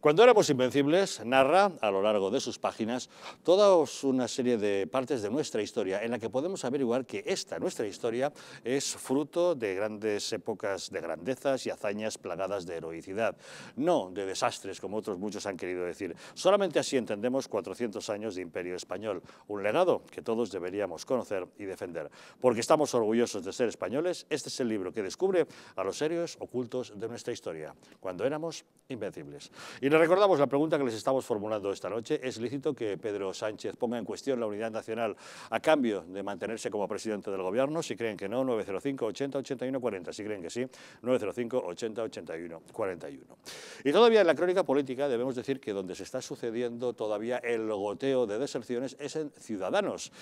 Cuando éramos invencibles, narra, a lo largo de sus páginas, toda una serie de partes de nuestra historia, en la que podemos averiguar que esta, nuestra historia, es fruto de grandes épocas de grandezas y hazañas plagadas de heroicidad, no de desastres, como otros muchos han querido decir. Solamente así entendemos 400 años de imperio español, un legado que todos deberíamos conocer y defender. Porque estamos orgullosos de ser españoles, este es el libro que descubre a los héroes ocultos de nuestra historia, cuando éramos invencibles. Y les recordamos la pregunta que les estamos formulando esta noche. ¿Es lícito que Pedro Sánchez ponga en cuestión la unidad nacional a cambio de mantenerse como presidente del gobierno? Si creen que no, 905 80 81 40. Si creen que sí, 905 80 81 41. Y todavía en la crónica política debemos decir que donde se está sucediendo todavía el goteo de deserciones es en Ciudadanos.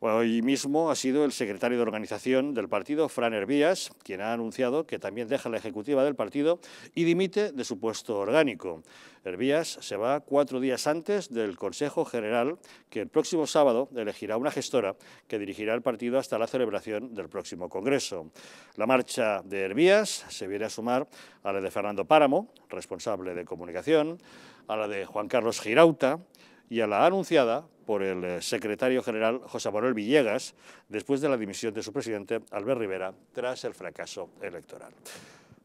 Hoy mismo ha sido el secretario de organización del partido, Fran Hervías, quien ha anunciado que también deja la ejecutiva del partido y dimite de su puesto orgánico. Hervías se va cuatro días antes del Consejo General, que el próximo sábado elegirá una gestora que dirigirá el partido hasta la celebración del próximo Congreso. La marcha de Hervías se viene a sumar a la de Fernando Páramo, responsable de comunicación, a la de Juan Carlos Girauta, y a la anunciada por el eh, secretario general José Manuel Villegas después de la dimisión de su presidente Albert Rivera tras el fracaso electoral.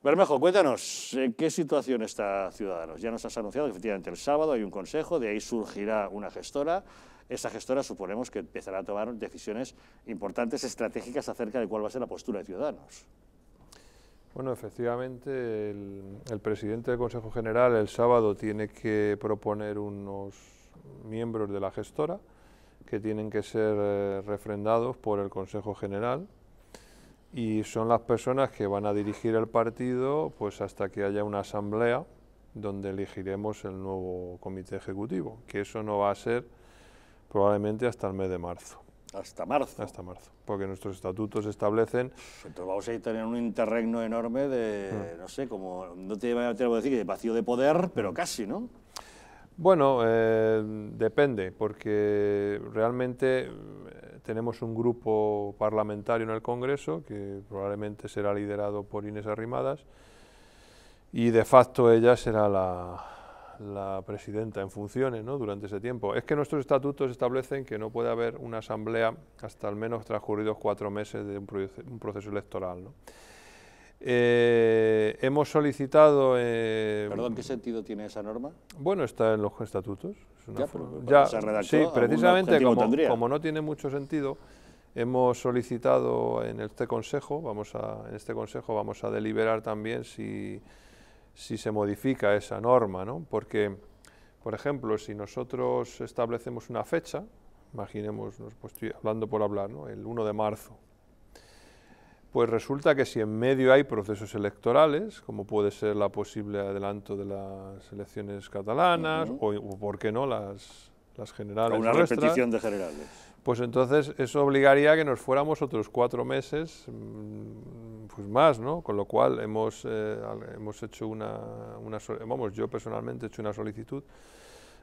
Bermejo, cuéntanos, ¿en eh, qué situación está Ciudadanos? Ya nos has anunciado que efectivamente el sábado hay un consejo, de ahí surgirá una gestora. Esa gestora suponemos que empezará a tomar decisiones importantes, estratégicas acerca de cuál va a ser la postura de Ciudadanos. Bueno, efectivamente, el, el presidente del Consejo General el sábado tiene que proponer unos miembros de la gestora que tienen que ser eh, refrendados por el Consejo General y son las personas que van a dirigir el partido pues hasta que haya una asamblea donde elegiremos el nuevo comité ejecutivo, que eso no va a ser probablemente hasta el mes de marzo. Hasta marzo. Hasta marzo, porque nuestros estatutos establecen... Entonces vamos a tener un interregno enorme de, mm. no sé, como, no te voy a decir, de vacío de poder, pero mm. casi, ¿no? Bueno, eh, depende, porque realmente eh, tenemos un grupo parlamentario en el Congreso que probablemente será liderado por Inés Arrimadas y de facto ella será la, presidenta en funciones ¿no? durante ese tiempo. Es que nuestros estatutos establecen que no puede haber una asamblea hasta al menos transcurridos cuatro meses de un, proceso electoral. ¿no? Eh, hemos solicitado... Eh, ¿Perdón, qué sentido tiene esa norma? Bueno, está en los estatutos. Es una ya, sí, precisamente como, no tiene mucho sentido, hemos solicitado en este consejo, vamos a, en este consejo vamos a deliberar también si, si se modifica esa norma, ¿no? Porque, por ejemplo, si nosotros establecemos una fecha, imaginemos, pues estoy hablando por hablar, ¿no? El 1 de marzo, pues resulta que si en medio hay procesos electorales, como puede ser la posible adelanto de las elecciones catalanas, o, por qué no las, las generales. una repetición de generales. Pues entonces eso obligaría a que nos fuéramos otros cuatro meses mm, pues más, ¿no? Con lo cual hemos, eh, hemos hecho una, Vamos, yo personalmente he hecho una solicitud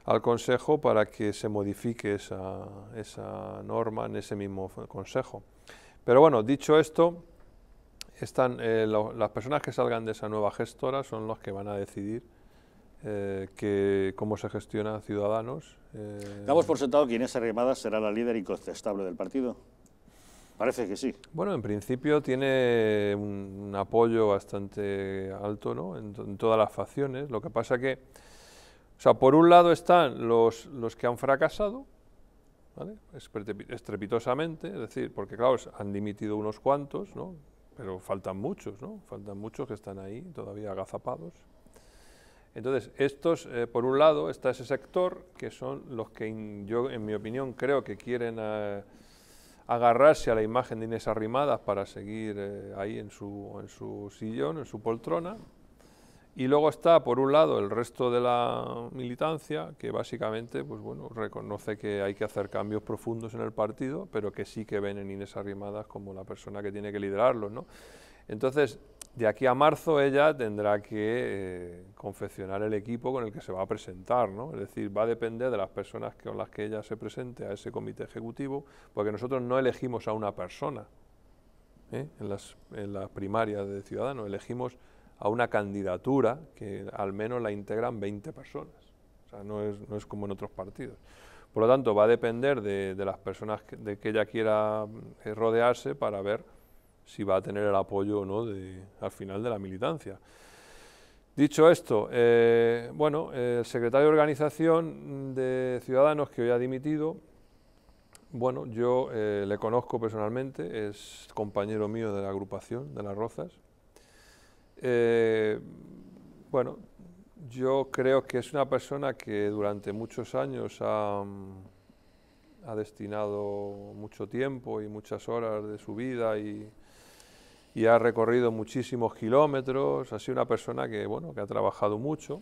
al Consejo para que se modifique esa, esa norma en ese mismo Consejo. Pero bueno, dicho esto, están eh, las personas que salgan de esa nueva gestora son los que van a decidir eh, que, cómo se gestiona Ciudadanos. Eh. Damos por sentado que Inés Arrimadas será la líder incontestable del partido. Parece que sí. Bueno, en principio tiene un, apoyo bastante alto ¿no? en, todas las facciones. Lo que pasa que, o sea, por un lado están los, los que han fracasado, estrepitosamente, es decir, porque claro, han dimitido unos cuantos, ¿no? pero faltan muchos, ¿no? Faltan muchos que están ahí todavía agazapados. Entonces, estos, eh, por un lado, está ese sector, que son los que yo, en mi opinión, creo que quieren eh, agarrarse a la imagen de Inés Arrimadas para seguir eh, ahí en su, en su sillón, en su poltrona, y luego está, por un lado, el resto de la militancia, que básicamente pues bueno, reconoce que hay que hacer cambios profundos en el partido, pero que sí que ven en Inés Arrimadas como la persona que tiene que liderarlo. ¿no? Entonces, de aquí a marzo ella tendrá que eh, confeccionar el equipo con el que se va a presentar, ¿no? Es decir, va a depender de las personas con las que ella se presente a ese comité ejecutivo, porque nosotros no elegimos a una persona ¿eh? en, las, en las primarias de Ciudadanos, elegimos a una candidatura que al menos la integran 20 personas. no es, no es como en otros partidos. Por lo tanto, va a depender de, las personas de que ella quiera eh, rodearse para ver si va a tener el apoyo o no de, al final de la militancia. Dicho esto, eh, bueno, el secretario de organización de Ciudadanos, que hoy ha dimitido, bueno, yo eh, le conozco personalmente, es compañero mío de la agrupación de las Rozas, eh, bueno, yo creo que es una persona que durante muchos años ha, destinado mucho tiempo y muchas horas de su vida y, ha recorrido muchísimos kilómetros. Ha sido una persona que, bueno, que ha trabajado mucho,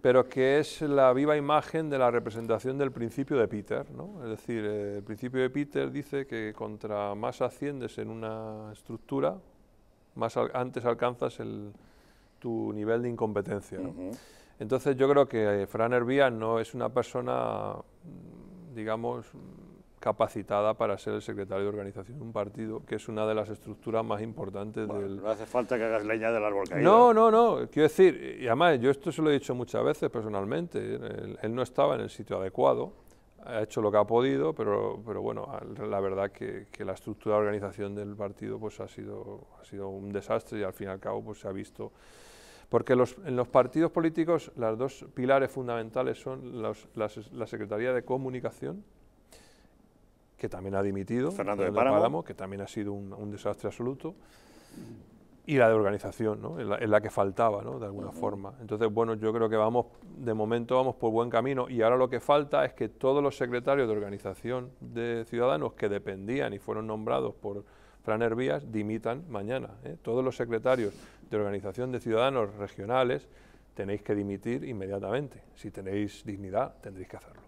pero que es la viva imagen de la representación del principio de Peter. Es decir, el principio de Peter dice que contra más asciendes en una estructura, más antes alcanzas tu nivel de incompetencia. Entonces yo creo que eh, Fran Hervía no es una persona, mm, digamos, capacitada para ser el secretario de organización de un partido, que es una de las estructuras más importantes del... No hace falta que hagas leña del árbol caído. No, no, no. Quiero decir, y además yo esto se lo he dicho muchas veces personalmente, eh, él no estaba en el sitio adecuado ha hecho lo que ha podido, pero, pero bueno, la verdad que, que, la estructura de organización del partido pues ha sido, ha sido un desastre y al fin y al cabo pues se ha visto... Porque los, en los partidos políticos las dos pilares fundamentales son la Secretaría de Comunicación, que también ha dimitido, Fernando de que también ha sido un desastre absoluto, y la de organización, ¿no? en, la, que faltaba, ¿no? de alguna forma. Entonces, bueno, yo creo que vamos, de momento vamos por buen camino y ahora lo que falta es que todos los secretarios de organización de ciudadanos que dependían y fueron nombrados por Fran Vías dimitan mañana. ¿eh? Todos los secretarios de organización de ciudadanos regionales tenéis que dimitir inmediatamente. Si tenéis dignidad, tendréis que hacerlo.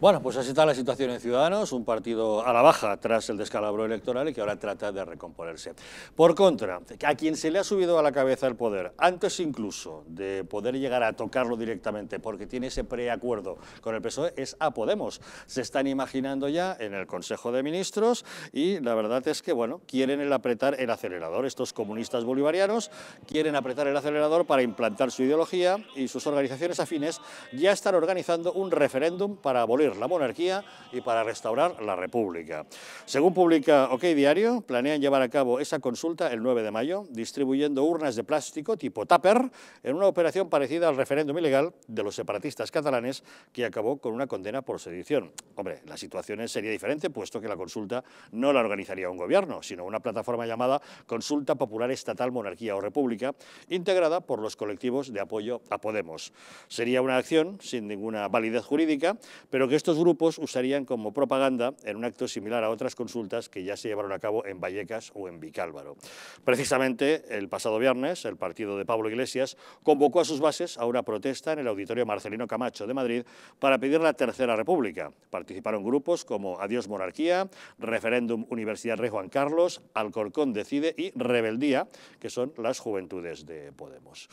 Bueno, pues así está la situación en Ciudadanos, un partido a la baja tras el descalabro electoral y que ahora trata de recomponerse. Por contra, a quien se le ha subido a la cabeza el poder, antes incluso de poder llegar a tocarlo directamente, porque tiene ese preacuerdo con el PSOE, es a Podemos. Se están imaginando ya en el Consejo de Ministros y la verdad es que, bueno, quieren el apretar el acelerador. Estos comunistas bolivarianos quieren apretar el acelerador para implantar su ideología y sus organizaciones afines ya están organizando un referéndum para abolir la monarquía y para restaurar la república. Según publica OK Diario, planean llevar a cabo esa consulta el 9 de mayo, distribuyendo urnas de plástico tipo tupper en una operación parecida al referéndum ilegal de los separatistas catalanes que acabó con una condena por sedición. Hombre, la situación sería diferente, puesto que la consulta no la organizaría un gobierno, sino una plataforma llamada Consulta Popular Estatal Monarquía o República, integrada por los colectivos de apoyo a Podemos. Sería una acción sin ninguna validez jurídica pero que estos grupos usarían como propaganda en un acto similar a otras consultas que ya se llevaron a cabo en Vallecas o en Vicálvaro. Precisamente, el pasado viernes, el partido de Pablo Iglesias convocó a sus bases a una protesta en el auditorio Marcelino Camacho de Madrid para pedir la Tercera República. Participaron grupos como Adiós Monarquía, Referéndum Universidad Rey Juan Carlos, Alcorcón Decide y Rebeldía, que son las juventudes de Podemos.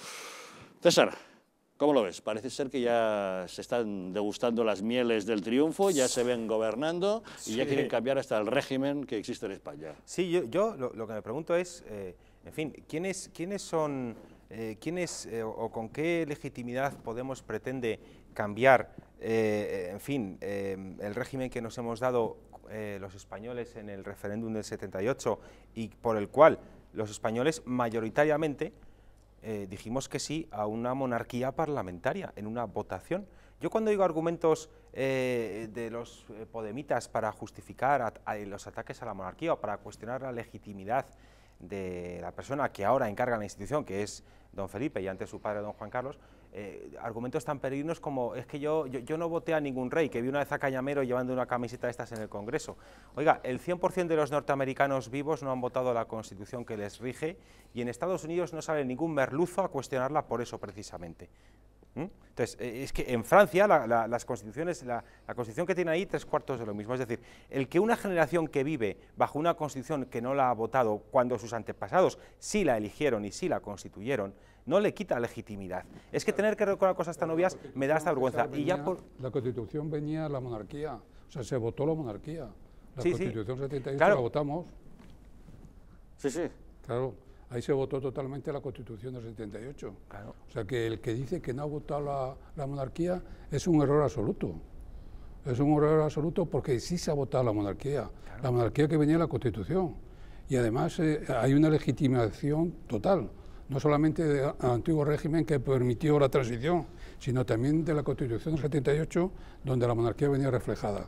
César, ¿Cómo lo ves? Parece ser que ya se están degustando las mieles del triunfo, ya se ven gobernando y ya quieren cambiar hasta el régimen que existe en España. Sí, yo, lo, que me pregunto es, eh, en fin, ¿quiénes, quiénes son, eh, quiénes eh, o con qué legitimidad Podemos pretende cambiar, en fin, el régimen que nos hemos dado los españoles en el referéndum del 78 y por el cual los españoles mayoritariamente eh, dijimos que sí a una monarquía parlamentaria en una votación. Yo cuando digo argumentos eh, de los eh, podemitas para justificar los ataques a la monarquía o para cuestionar la legitimidad de la persona que ahora encarga la institución, que es don Felipe y antes su padre don Juan Carlos, eh, argumentos tan peregrinos como es que yo, yo, no voté a ningún rey, que vi una vez a Cañamero llevando una camiseta de estas en el Congreso. Oiga, el 100% de los norteamericanos vivos no han votado la Constitución que les rige y en Estados Unidos no sale ningún merluzo a cuestionarla por eso precisamente. ¿Mm? Entonces, eh, es que en Francia las constituciones, la, la, constitución que tiene ahí, tres cuartos de lo mismo. Es decir, el que una generación que vive bajo una constitución que no la ha votado cuando sus antepasados sí la eligieron y sí la constituyeron, no le quita legitimidad. Es que tener que recordar cosas tan obvias me da esta vergüenza. y ya por... La Constitución venía la monarquía, o sea, se votó la monarquía. La Constitución 78 la votamos. Sí, sí. Claro, ahí se votó totalmente la Constitución del 78. Claro. O sea, que el que dice que no ha votado la, monarquía es un error absoluto. Es un error absoluto porque sí se ha votado la monarquía. La monarquía que venía de la Constitución. Y además eh, hay una legitimación total no solamente del antiguo régimen que permitió la transición, sino también de la Constitución del 78, donde la monarquía venía reflejada.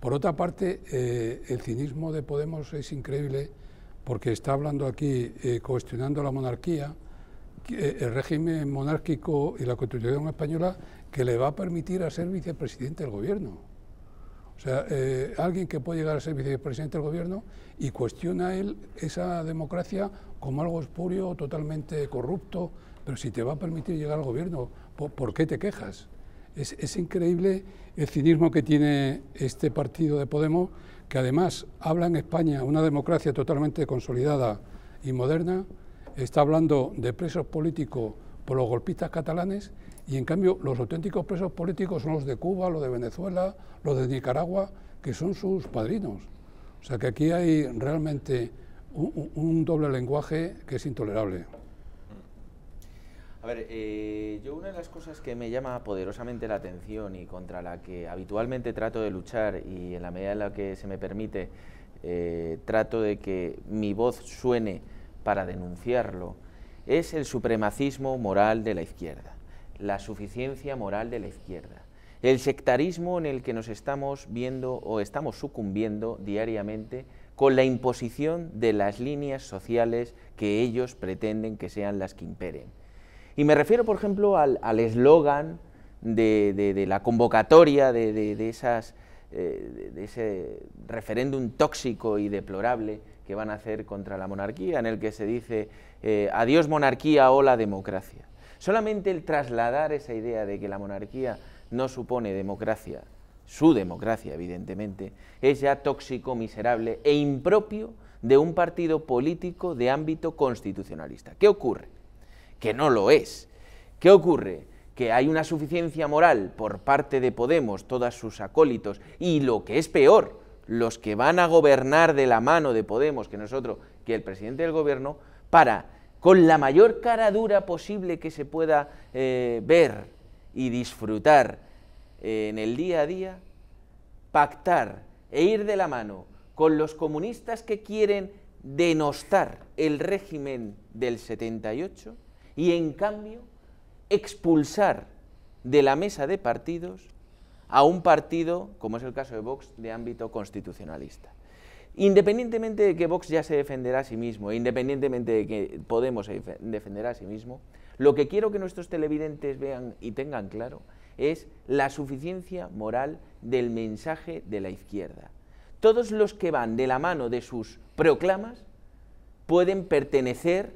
Por otra parte, eh, el cinismo de Podemos es increíble porque está hablando aquí, eh, cuestionando la monarquía, eh, el régimen monárquico y la Constitución española que le va a permitir a ser vicepresidente del gobierno. O sea, alguien que puede llegar a ser vicepresidente del gobierno y cuestiona él esa democracia como algo espurio, totalmente corrupto, pero si te va a permitir llegar al gobierno, ¿por, qué te quejas? Es, es, increíble el cinismo que tiene este partido de Podemos, que además habla en España una democracia totalmente consolidada y moderna, está hablando de presos políticos por los golpistas catalanes y en cambio los auténticos presos políticos son los de Cuba, los de Venezuela, los de Nicaragua, que son sus padrinos. O sea que aquí hay realmente un, doble lenguaje que es intolerable. A ver, eh, yo una de las cosas que me llama poderosamente la atención y contra la que habitualmente trato de luchar y en la medida en la que se me permite, eh, trato de que mi voz suene para denunciarlo, es el supremacismo moral de la izquierda, la suficiencia moral de la izquierda, el sectarismo en el que nos estamos viendo o estamos sucumbiendo diariamente con la imposición de las líneas sociales que ellos pretenden que sean las que imperen. Y me refiero, por ejemplo, al eslogan de, la convocatoria eh, de, ese referéndum tóxico y deplorable que van a hacer contra la monarquía, en el que se dice eh, adiós monarquía o la democracia. Solamente el trasladar esa idea de que la monarquía no supone democracia su democracia evidentemente, es ya tóxico, miserable e impropio de un partido político de ámbito constitucionalista. ¿Qué ocurre? Que no lo es. ¿Qué ocurre? Que hay una suficiencia moral por parte de Podemos, todas sus acólitos, y lo que es peor, los que van a gobernar de la mano de Podemos, que nosotros, que el presidente del gobierno, para, con la mayor cara dura posible que se pueda eh, ver y disfrutar en el día a día, pactar e ir de la mano con los comunistas que quieren denostar el régimen del 78 y en cambio expulsar de la mesa de partidos a un partido, como es el caso de Vox, de ámbito constitucionalista. Independientemente de que Vox ya se defenderá a sí mismo, independientemente de que Podemos se defenderá a sí mismo, lo que quiero que nuestros televidentes vean y tengan claro es la suficiencia moral del mensaje de la izquierda. Todos los que van de la mano de sus proclamas pueden pertenecer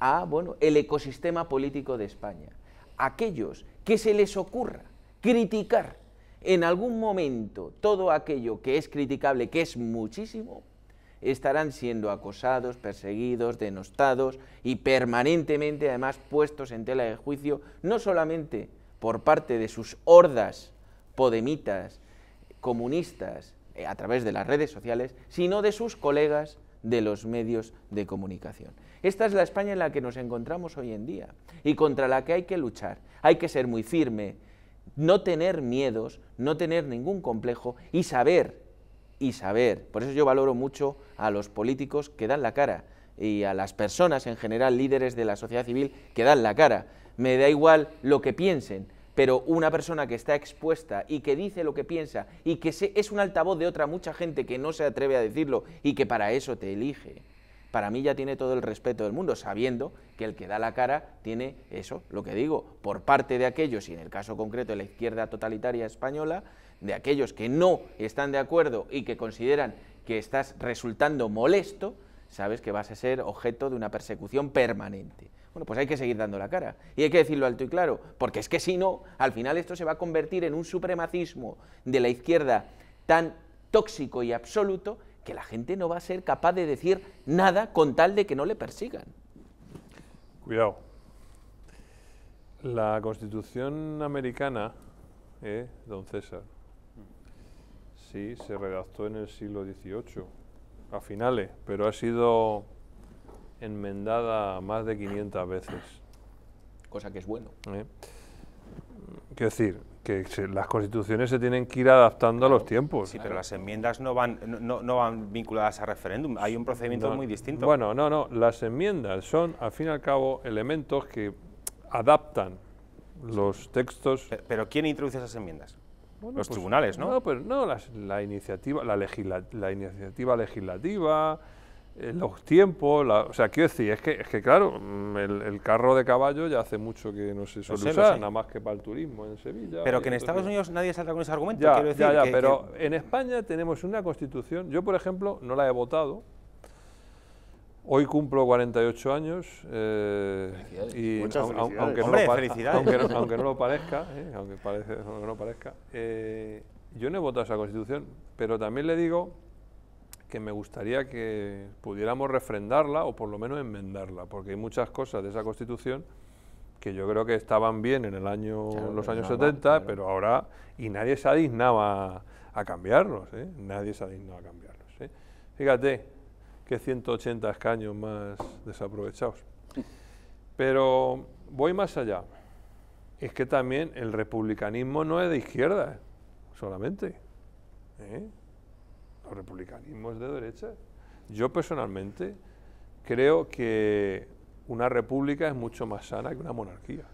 a bueno, el ecosistema político de España. Aquellos que se les ocurra criticar en algún momento todo aquello que es criticable, que es muchísimo, estarán siendo acosados, perseguidos, denostados y permanentemente además puestos en tela de juicio, no solamente por parte de sus hordas podemitas, comunistas, eh, a través de las redes sociales, sino de sus colegas de los medios de comunicación. Esta es la España en la que nos encontramos hoy en día y contra la que hay que luchar. Hay que ser muy firme, no tener miedos, no tener ningún complejo y saber, y saber. Por eso yo valoro mucho a los políticos que dan la cara y a las personas en general, líderes de la sociedad civil, que dan la cara me da igual lo que piensen, pero una persona que está expuesta y que dice lo que piensa y que es un altavoz de otra mucha gente que no se atreve a decirlo y que para eso te elige, para mí ya tiene todo el respeto del mundo, sabiendo que el que da la cara tiene eso, lo que digo, por parte de aquellos, y en el caso concreto de la izquierda totalitaria española, de aquellos que no están de acuerdo y que consideran que estás resultando molesto, sabes que vas a ser objeto de una persecución permanente. Bueno, pues hay que seguir dando la cara y hay que decirlo alto y claro, porque es que si no, al final esto se va a convertir en un supremacismo de la izquierda tan tóxico y absoluto que la gente no va a ser capaz de decir nada con tal de que no le persigan. Cuidado. La Constitución americana, ¿eh? don César, sí, se redactó en el siglo XVIII, a finales, pero ha sido enmendada más de 500 veces. Cosa que es bueno. ¿Eh? Quiero decir, que las constituciones se tienen que ir adaptando a los tiempos. Sí, pero las enmiendas no van, no, van vinculadas a referéndum, hay un procedimiento muy distinto. Bueno, no, no, las enmiendas son, al fin y al cabo, elementos que adaptan los textos... Pero, ¿quién introduce esas enmiendas? los pues, tribunales, ¿no? No, pero no, la, iniciativa, la, la iniciativa legislativa los tiempos, o sea, quiero decir, es que, es que claro, mm, el, carro de caballo ya hace mucho que no se suele nada más que para el turismo en Sevilla. Pero que en Estados Unidos nadie salta con ese argumento, ya, quiero decir. Ya, ya, pero en España tenemos una constitución, yo por ejemplo no la he votado, Hoy cumplo 48 años y aunque, no lo parezca, eh, aunque, aunque no eh, yo no he votado esa constitución, pero también le digo que me gustaría que pudiéramos refrendarla o por lo menos enmendarla, porque hay muchas cosas de esa Constitución que yo creo que estaban bien en el año, los años 70, pero ahora, y nadie se adignaba a cambiarlos, ¿eh? nadie se adignaba a cambiarlos. ¿eh? Fíjate que 180 escaños más desaprovechados. Pero voy más allá. Es que también el republicanismo no es de izquierda solamente. ¿eh? los republicanismos de derecha. Yo personalmente creo que una república es mucho más sana que una monarquía.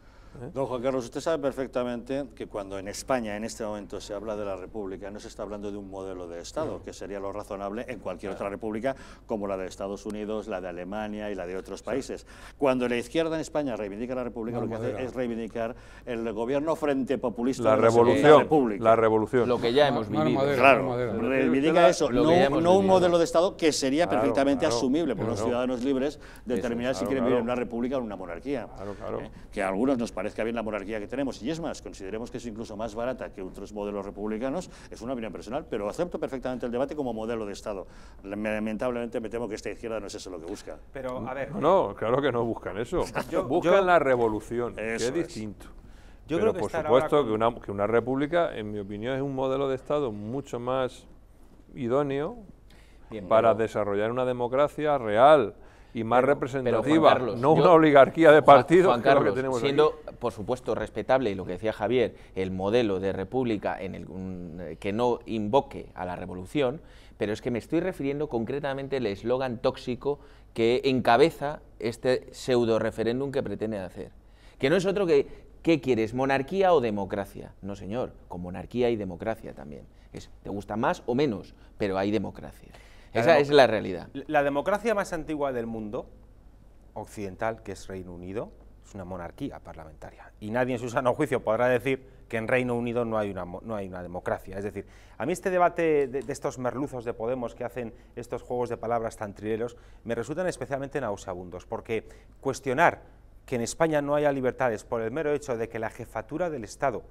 ¿Eh? Don Juan Carlos, usted sabe perfectamente que cuando en España en este momento se habla de la República, no se está hablando de un modelo de Estado, que sería lo razonable en cualquier otra República, como la de Estados Unidos, la de Alemania y la de otros países. Cuando la izquierda en España reivindica la República, lo que hace es reivindicar el gobierno frente populista la la revolución, La revolución. Lo que ya hemos vivido. claro, reivindica eso, no, un modelo de Estado que sería perfectamente asumible por los ciudadanos libres determinar si quieren vivir en una república o en una monarquía. ¿eh? Que a algunos nos parece parezca bien la monarquía que tenemos, y es más, consideremos que es incluso más barata que otros modelos republicanos, es una opinión personal, pero acepto perfectamente el debate como modelo de Estado. Lamentablemente me temo que esta izquierda no es eso lo que busca. Pero, No, claro que no buscan eso. buscan la revolución, que es, distinto. Yo pero creo por supuesto que, una, que una república, en mi opinión, es un modelo de Estado mucho más idóneo para desarrollar una democracia real, y más representativa, no una oligarquía de partido, lo tenemos siendo, por supuesto, respetable, y lo que decía Javier, el modelo de república en el, eh, que no invoque a la revolución, pero es que me estoy refiriendo concretamente al eslogan tóxico que encabeza este pseudo referéndum que pretende hacer. Que no es otro que, ¿qué quieres, monarquía o democracia? No, señor, con monarquía y democracia también. Es, ¿Te gusta más o menos? Pero hay democracia. Esa es la realidad. La democracia más antigua del mundo occidental, que es Reino Unido, es una monarquía parlamentaria. Y nadie en su sano juicio podrá decir que en Reino Unido no hay una, no hay una democracia. Es decir, a mí este debate de, estos merluzos de Podemos que hacen estos juegos de palabras tan trileros me resultan especialmente nauseabundos, porque cuestionar que en España no haya libertades por el mero hecho de que la jefatura del Estado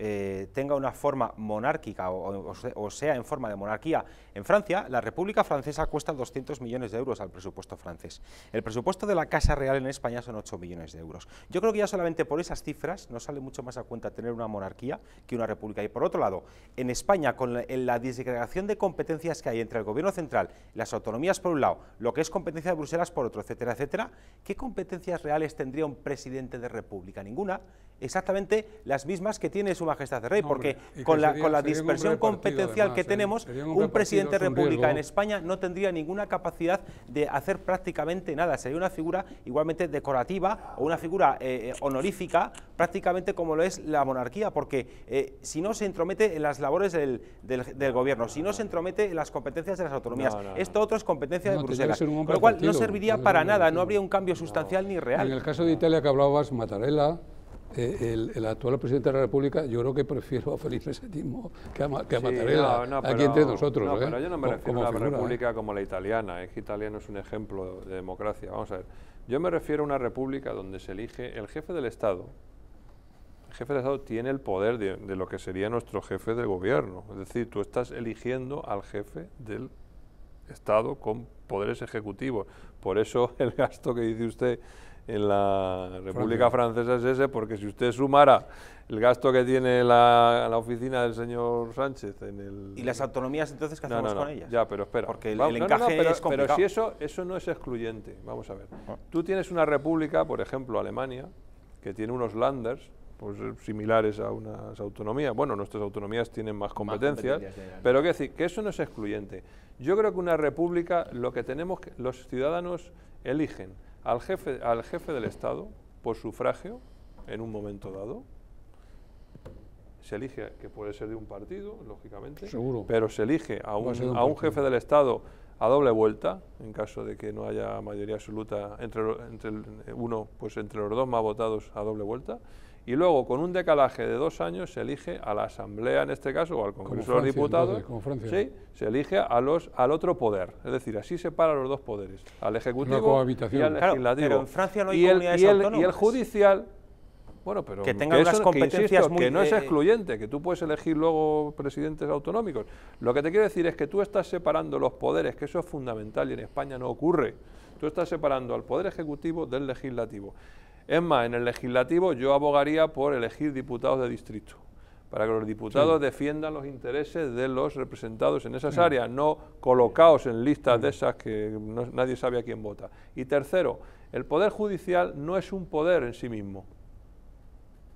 eh, tenga una forma monárquica o, sea en forma de monarquía. En Francia, la República Francesa cuesta 200 millones de euros al presupuesto francés. El presupuesto de la Casa Real en España son 8 millones de euros. Yo creo que ya solamente por esas cifras no sale mucho más a cuenta tener una monarquía que una república. Y por otro lado, en España, con la, en de competencias que hay entre el gobierno central, las autonomías por un lado, lo que es competencia de Bruselas por otro, etcétera, etcétera, ¿qué competencias reales tendría un presidente de república? Ninguna exactamente las mismas que tiene Su Majestad el Rey, porque con, la, con la dispersión competencial que ¿eh? tenemos, un, presidente de república en España no tendría ninguna capacidad de hacer prácticamente nada, sería una figura igualmente decorativa o una figura eh, eh, honorífica, prácticamente como lo es la monarquía, porque si no se entromete en las labores del, del, gobierno, si no se entromete en las competencias de las autonomías, esto otro es competencia de Bruselas, lo cual no serviría para nada, no habría un cambio sustancial ni real. En el caso de Italia que hablabas, Mattarella eh, el, actual presidente de la República, yo creo que prefiero a Felipe VII que a, que aquí entre nosotros. ¿eh? yo no me refiero a la ¿eh? República como la italiana, es que Italia no es un ejemplo de democracia. Vamos a ver, yo me refiero a una república donde se elige el jefe del Estado. El jefe del Estado tiene el poder de lo que sería nuestro jefe de gobierno. Es decir, tú estás eligiendo al jefe del Estado con poderes ejecutivos. Por eso el gasto que dice usted en la República Francesa es ese, porque si usted sumara el gasto que tiene la, oficina del señor Sánchez en el... ¿Y las autonomías entonces qué hacemos con ellas? Ya, pero espera. Porque el, encaje es complicado. Pero si eso, eso no es excluyente. Vamos a ver. Ah. Tú tienes una república, por ejemplo, Alemania, que tiene unos landers, pues, similares a unas autonomías. Bueno, nuestras autonomías tienen más competencias, pero que decir, que eso no es excluyente. Yo creo que una república, lo que tenemos, los ciudadanos eligen al jefe, al jefe del Estado por sufragio en un momento dado. Se elige, que puede ser de un partido, lógicamente, Seguro. pero se elige a un, un jefe del Estado a doble vuelta, en caso de que no haya mayoría absoluta entre, entre uno, pues entre los dos más votados a doble vuelta y luego con un decalaje de dos años se elige a la Asamblea en este caso, o al Congreso de los Diputados, ¿sí? se elige a los, al otro poder, es decir, así separa los dos poderes, al Ejecutivo y al Legislativo. pero en Francia no hay el, comunidades Y el Judicial, bueno, pero que tenga competencias que no es excluyente, que tú puedes elegir luego presidentes autonómicos. Lo que te quiero decir es que tú estás separando los poderes, que eso es fundamental y en España no ocurre. Tú estás separando al poder ejecutivo del legislativo. Es más, en el legislativo yo abogaría por elegir diputados de distrito, para que los diputados defiendan los intereses de los representados en esas áreas, no colocados en listas de mm. esas que nadie sabe a quién vota. Y tercero, el poder judicial no es un poder en sí mismo.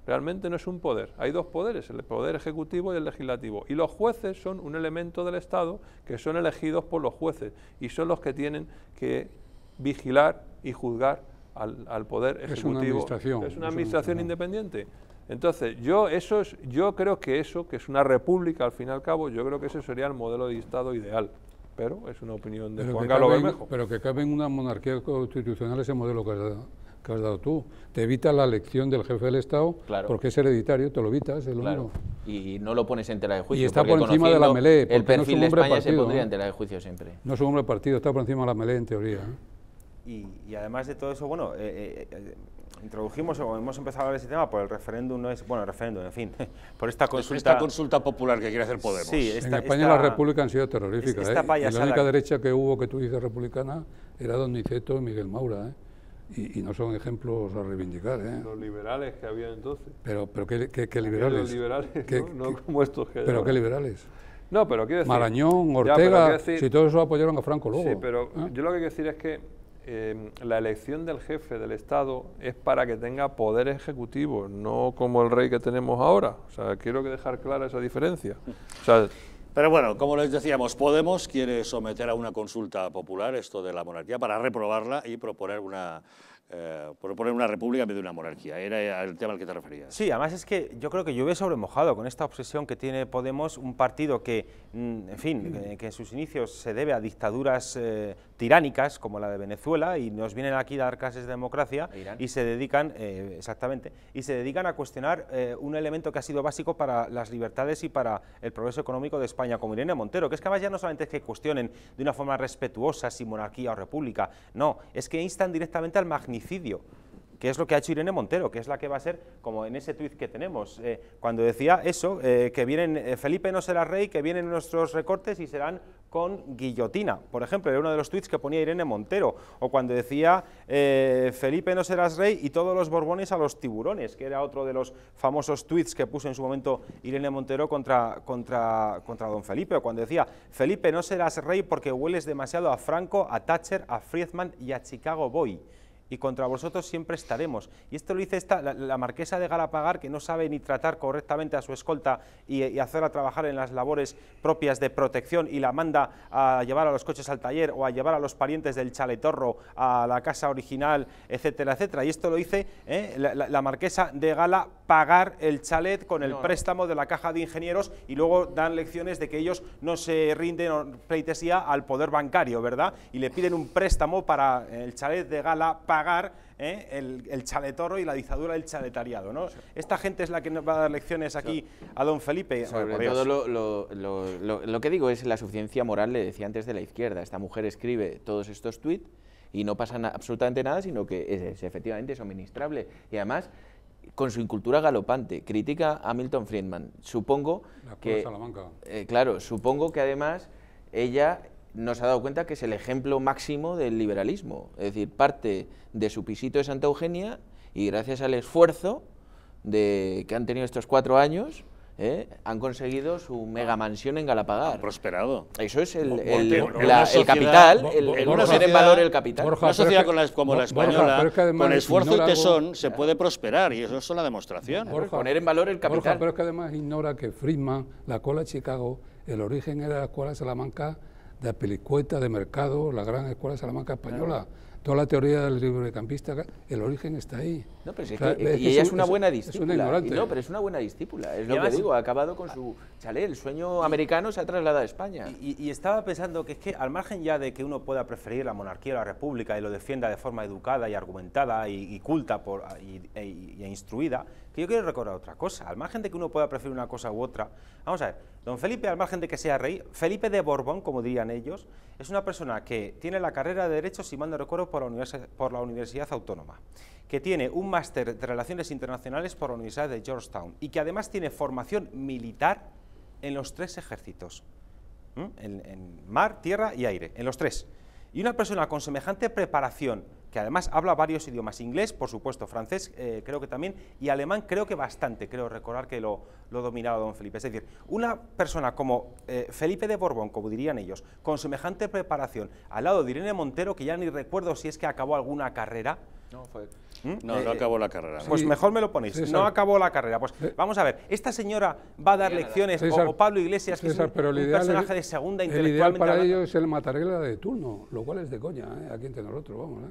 Realmente no es un poder. Hay dos poderes, el poder ejecutivo y el legislativo. Y los jueces son un elemento del Estado que son elegidos por los jueces y son los que tienen que vigilar y juzgar al, Poder Ejecutivo. Es una administración. Es una administración independiente. Entonces, yo, eso es, yo creo que eso, que es una república al fin y al cabo, yo creo que ese sería el modelo de Estado ideal. Pero es una opinión de Juan Carlos Pero que cabe en una monarquía constitucional ese modelo que has, dado, tú. Te evita la elección del jefe del Estado claro. porque es hereditario, te lo evitas, el Y no lo pones en tela de juicio. Y está por encima de la melee. El perfil de España se pondría en tela de juicio siempre. No es un hombre partido, está por encima de la melee en teoría. ¿eh? Y, además de todo eso, bueno, eh, eh, eh, introdujimos o hemos empezado a hablar de ese tema por el referéndum, no es, bueno, el referéndum, en fin, por esta consulta... popular que quiere hacer poder Sí, en España la república han sido terroríficas, ¿eh? la única derecha que hubo que tú dices republicana era Don Niceto y Miguel Maura, ¿eh? Y, no son ejemplos a reivindicar. ¿eh? Los liberales que había entonces. Pero, pero ¿qué, liberales? Los ¿no? como estos que ¿Pero qué liberales? No, pero quiero decir... Marañón, Ortega, si todos eso apoyaron a Franco luego. Sí, pero yo lo que quiero decir es que Em, la elección del jefe del Estado es para que tenga poder ejecutivo, no como el rey que tenemos ahora. O sea, quiero dejar clara esa diferencia. pero bueno, como les decíamos, Podemos quiere someter a una consulta popular esto de la monarquía para reprobarla y proponer una, eh, proponer una república en vez de una monarquía. Era el tema al que te referías. Sí, además es que yo creo que yo hubiera sobremojado con esta obsesión que tiene Podemos, un partido que, mm, en fin, mm. que en sus inicios se debe a dictaduras eh, tiránicas como la de Venezuela y nos vienen aquí a dar clases de democracia y se dedican eh, exactamente y se dedican a cuestionar eh, un elemento que ha sido básico para las libertades y para el progreso económico de España como Irene Montero, que es que además ya no solamente es que cuestionen de una forma respetuosa si monarquía o república, no, es que instan directamente al magnicidio que es lo que ha hecho Irene Montero, que es la que va a ser como en ese tuit que tenemos, eh, cuando decía eso, eh, que vienen, eh, Felipe no será rey, que vienen nuestros recortes y serán con guillotina, por ejemplo, era uno de los tuits que ponía Irene Montero, o cuando decía Felipe no serás rey y todos los borbones a los tiburones, que era otro de los famosos tuits que puso en su momento Irene Montero contra, contra, contra don Felipe, o cuando decía Felipe no serás rey porque hueles demasiado a Franco, a Thatcher, a Friedman y a Chicago Boy y contra vosotros siempre estaremos. Y esto lo dice esta, la, marquesa de Gala Pagar... que no sabe ni tratar correctamente a su escolta y, hacerla trabajar en las labores propias de protección y la manda a llevar a los coches al taller o a llevar a los parientes del chaletorro a la casa original, etcétera, etcétera. Y esto lo dice ¿eh? la, marquesa de Gala pagar el chalet con el préstamo de la caja de ingenieros y luego dan lecciones de que ellos no se rinden pleitesía al poder bancario, ¿verdad? Y le piden un préstamo para el chalet de Gala pagar ¿eh? el, el, chaletoro y la dictadura del chaletariado. ¿no? Esta gente es la que nos va a dar lecciones aquí a don Felipe. lo, que digo es la suficiencia moral, le decía antes de la izquierda. Esta mujer escribe todos estos tweets y no pasa absolutamente nada, sino que es, efectivamente suministrable. Y además con su incultura galopante, critica a Milton Friedman. Supongo que... Eh, claro, supongo que además ella nos ha dado cuenta que es el ejemplo máximo del liberalismo. Es decir, parte de su pisito de Santa Eugenia y gracias al esfuerzo de, que han tenido estos cuatro años, ¿eh? han conseguido su mega mansión en Galapagar. prosperado. Eso es el, capital, el, poner en valor el capital. una sociedad con como la española, con esfuerzo y tesón, se puede prosperar, y eso es una demostración. poner en valor el capital. pero es que además ignora que Friedman, la cola de Chicago, el origen era la cola de Salamanca de Pelicueta, de Mercado, la gran escuela de Salamanca española, toda la teoría del campista, el origen está ahí. No, pero es y ella es, una buena discípula. No, pero es una buena discípula. Es lo que digo, ha acabado con su... Chale, el sueño americano se ha trasladado a España. Y, estaba pensando que es que al margen ya de que uno pueda preferir la monarquía o la república y lo defienda de forma educada y argumentada y, culta por, e, e instruida, que yo quiero recordar otra cosa. Al margen de que uno pueda preferir una cosa u otra, vamos a ver, don Felipe, al margen de que sea rey, Felipe de Borbón, como dirían ellos, es una persona que tiene la carrera de Derecho, y manda recuerdos recuerdo, por la, por la Universidad Autónoma que tiene un máster de Relaciones Internacionales por la Universidad de Georgetown y que además tiene formación militar en los tres ejércitos, en, mar, tierra y aire, en los tres. Y una persona con semejante preparación, que además habla varios idiomas, inglés, por supuesto, francés eh, creo que también, y alemán creo que bastante, creo recordar que lo, lo dominaba don Felipe. Es decir, una persona como eh, Felipe de Borbón, como dirían ellos, con semejante preparación, al lado de Irene Montero, que ya ni recuerdo si es que acabó alguna carrera. No, fue ¿Mm? No, no eh, acabó la carrera. Eh, pues mejor me lo ponéis. No acabó la carrera. Pues eh. vamos a ver, esta señora va a dar lecciones, como Pablo Iglesias, que es un, personaje de segunda intelectualmente. El ideal para ellos es el matarela de turno, lo cual es de coña, ¿eh? aquí entre nosotros, vamos.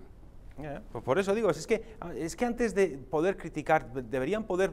pues por eso digo, es que, es que antes de poder criticar, deberían poder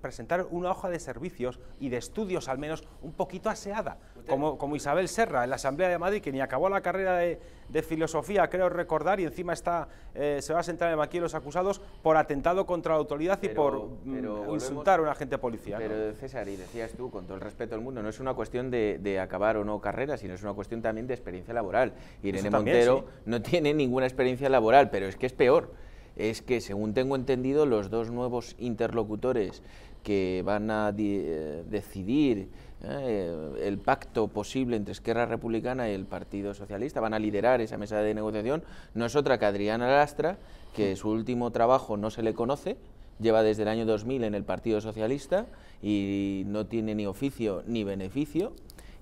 presentar una hoja de servicios y de estudios al menos un poquito aseada, como, como Isabel Serra en la Asamblea de Madrid, que ni acabó la carrera de, de filosofía, creo recordar, y encima está eh, se va a sentar en aquí los acusados por atentado contra la autoridad y por mm, insultar a un agente policial. Pero César, y decías tú, con todo el respeto al mundo, no es una cuestión de, acabar o no carrera, sino es una cuestión también de experiencia laboral. Irene Montero no tiene ninguna experiencia laboral, pero es que es peor. Es que, según tengo entendido, los dos nuevos interlocutores que van a eh, decidir eh, el pacto posible entre Esquerra Republicana y el Partido Socialista. Van a liderar esa mesa de negociación. No es otra que Adriana Lastra, que su último trabajo no se le conoce, lleva desde el año 2000 en el Partido Socialista y no tiene ni oficio ni beneficio.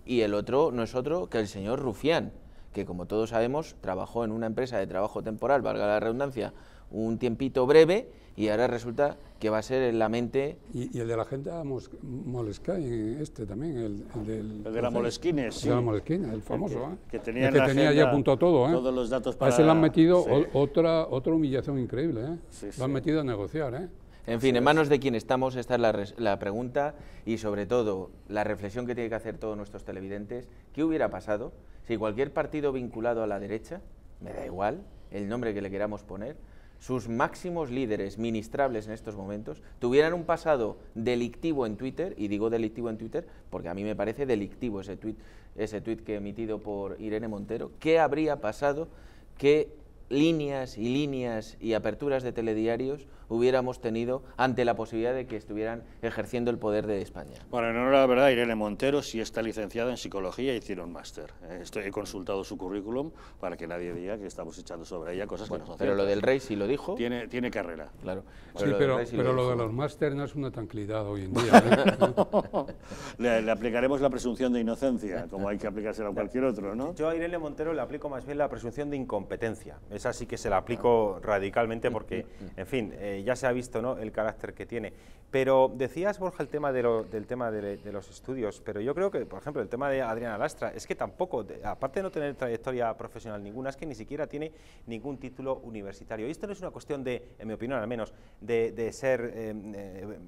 Y el otro no es otro que el señor Rufián, que como todos sabemos trabajó en una empresa de trabajo temporal, valga la redundancia, un tiempito breve y ahora resulta que va a ser en la mente... Y, el de la gente ah, Moleskine, este también, el, de la Moleskine, sí. El famoso, que, ¿eh? que, tenía, que tenía ya apuntado todo, ¿eh? Todos los datos para... A ese le han metido otra, otra humillación increíble, ¿eh? lo han metido a negociar, ¿eh? En fin, en manos de quién estamos, esta es la, la, pregunta y sobre todo la reflexión que tiene que hacer todos nuestros televidentes. ¿Qué hubiera pasado si cualquier partido vinculado a la derecha, me da igual el nombre que le queramos poner, sus máximos líderes ministrables en estos momentos tuvieran un pasado delictivo en Twitter, y digo delictivo en Twitter porque a mí me parece delictivo ese tweet, ese que he emitido por Irene Montero, ¿qué habría pasado ¿Qué líneas y líneas y aperturas de telediarios hubiéramos tenido ante la posibilidad de que estuvieran ejerciendo el poder de España. Bueno, en honor a la verdad, Irene Montero sí está licenciada en psicología y tiene un máster. Eh, he consultado su currículum para que nadie diga que estamos echando sobre ella cosas que no son Pero lo del rey sí lo dijo. Tiene, tiene carrera. Claro. Pero sí, pero, lo, de los máster no es una tranquilidad hoy en día. ¿eh? le, aplicaremos la presunción de inocencia, como hay que aplicársela a cualquier otro, ¿no? Yo a Irene Montero le aplico más bien la presunción de incompetencia. Esa sí que se la aplico radicalmente porque, en fin, eh, ya se ha visto ¿no? el carácter que tiene. Pero decías, Borja, el tema de del tema de, los estudios, pero yo creo que, por ejemplo, el tema de Adriana Lastra, es que tampoco, aparte de no tener trayectoria profesional ninguna, es que ni siquiera tiene ningún título universitario. Y esto no es una cuestión de, en mi opinión al menos, de, ser em, eh,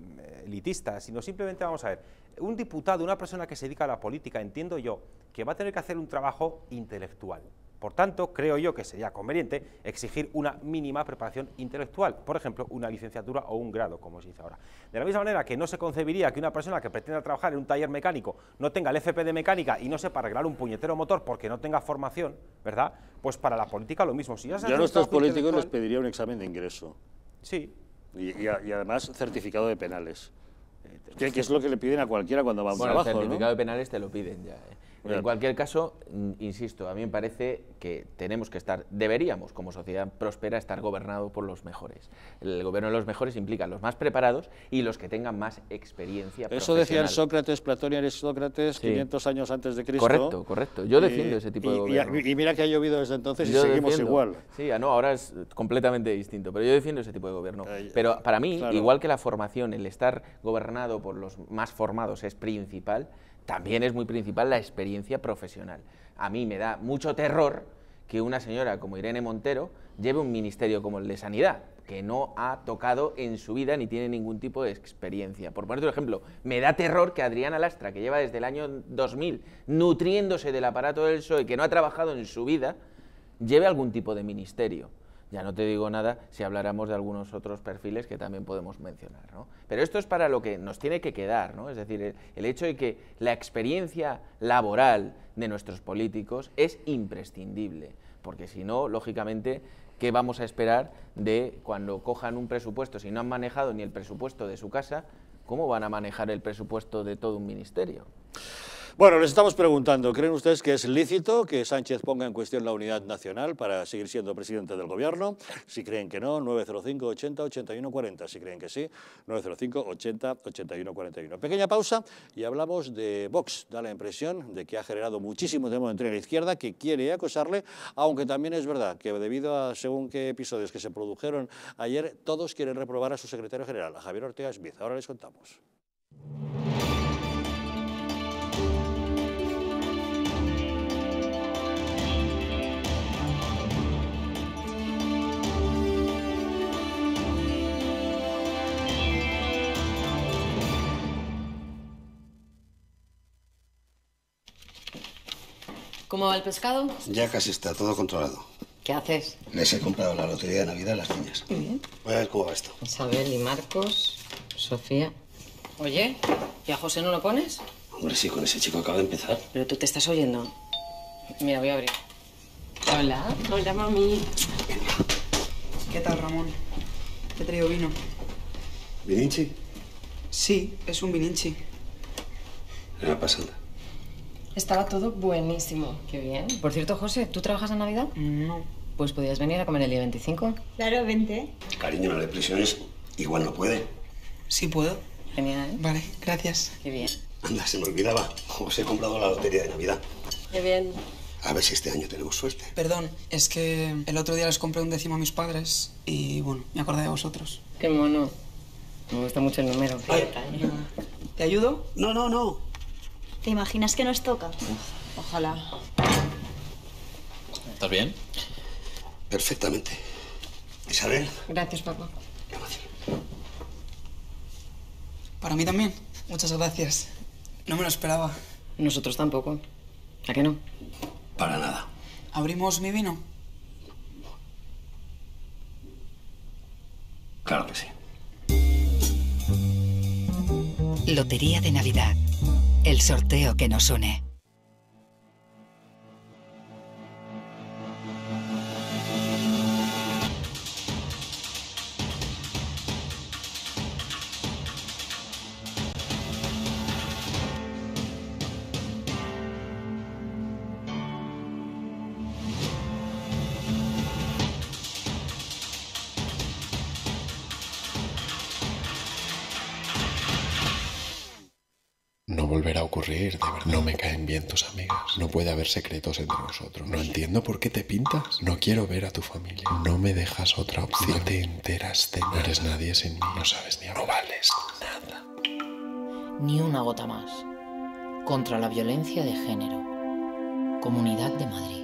elitista, sino simplemente, vamos a ver, un diputado, una persona que se dedica a la política, entiendo yo, que va a tener que hacer un trabajo intelectual. Por tanto, creo yo que sería conveniente exigir una mínima preparación intelectual, por ejemplo, una licenciatura o un grado, como se dice ahora. De la misma manera que no se concebiría que una persona que pretenda trabajar en un taller mecánico no tenga el FP de mecánica y no sepa arreglar un puñetero motor porque no tenga formación, ¿verdad? Pues para la política lo mismo. Si ya Yo nuestros políticos les pediría un examen de ingreso. Sí. y, además certificado de penales. Eh, que, es lo que le piden a cualquiera cuando va bueno, certificado de penales te lo piden ya. ¿eh? En cualquier caso, mm, insisto, a mí me parece que tenemos que estar, deberíamos como sociedad próspera estar gobernado por los mejores. El gobierno de los mejores implica los más preparados y los que tengan más experiencia. Eso decían Sócrates, Platón y Aristócrates 500 años antes de Cristo. Correcto, correcto. Yo defiendo ese tipo de gobierno. Y, mira que ha llovido desde entonces y seguimos igual. Sí, ah, no, ahora es completamente distinto, pero yo defiendo ese tipo de gobierno. pero para mí, igual que la formación, el estar gobernado por los más formados es principal, también es muy principal la experiencia profesional. A mí me da mucho terror que una señora como Irene Montero lleve un ministerio como el de Sanidad, que no ha tocado en su vida ni tiene ningún tipo de experiencia. Por poner otro ejemplo, me da terror que Adriana Lastra, que lleva desde el año 2000 nutriéndose del aparato del PSOE, que no ha trabajado en su vida, lleve algún tipo de ministerio. Ya no te digo nada si habláramos de algunos otros perfiles que también podemos mencionar. ¿no? Pero esto es para lo que nos tiene que quedar, ¿no? es decir, el, el hecho de que la experiencia laboral de nuestros políticos es imprescindible, porque si no, lógicamente, ¿qué vamos a esperar de cuando cojan un presupuesto? Si no han manejado ni el presupuesto de su casa, ¿cómo van a manejar el presupuesto de todo un ministerio? Bueno, les estamos preguntando, ¿creen ustedes que es lícito que Sánchez ponga en cuestión la unidad nacional para seguir siendo presidente del gobierno? Si creen que no, 905 80 81 40. Si creen que sí, 905 80 81 41. Pequeña pausa y hablamos de Vox. Da la impresión de que ha generado muchísimo temor entre la izquierda que quiere acosarle, aunque también es verdad que debido a según qué episodios que se produjeron ayer, todos quieren reprobar a su secretario general, a Javier Ortega Smith. Ahora les contamos. ¿Cómo va el pescado? Ya casi está, todo controlado. ¿Qué haces? Les he comprado la lotería de Navidad a las niñas. Voy a ver cómo va esto. Isabel y Marcos, Sofía. Oye, ¿y a José no lo pones? Hombre, sí, con ese chico acaba de empezar. Pero tú te estás oyendo. Mira, voy a abrir. Hola. Hola, mami. ¿Qué tal, Ramón? Te he traído vino. ¿Vininchi? Sí, es un vininchi. va pasada. Estaba todo buenísimo. Qué bien. Por cierto, José, ¿tú trabajas en Navidad? No. Pues podías venir a comer el día 25. Claro, vente. Cariño, no le presiones. igual no puede. Sí puedo. Genial. ¿eh? Vale, gracias. Qué bien. Anda, se me olvidaba. Os he comprado la lotería de Navidad. Qué bien. A ver si este año tenemos suerte. Perdón, es que el otro día les compré un décimo a mis padres y, bueno, me acordé de vosotros. Qué mono. Me gusta mucho el número. ¿eh? ¿Te ayudo? No, no, no. ¿Te imaginas que nos toca? ojalá. ¿Estás bien? Perfectamente. Isabel. Gracias, papá. Para mí también. Muchas gracias. No me lo esperaba. Nosotros tampoco. ¿A qué no? Para nada. ¿Abrimos mi vino? Claro que sí. Lotería de Navidad el sorteo que nos une. ocurrir, de verdad. No me caen bien tus amigas. No puede haber secretos entre nosotros. No entiendo por qué te pintas. No quiero ver a tu familia. No me dejas otra opción. No te enteras de nada. No eres nadie sin mí. No sabes ni hablar. No vales nada. Ni una gota más. Contra la violencia de género. Comunidad de Madrid.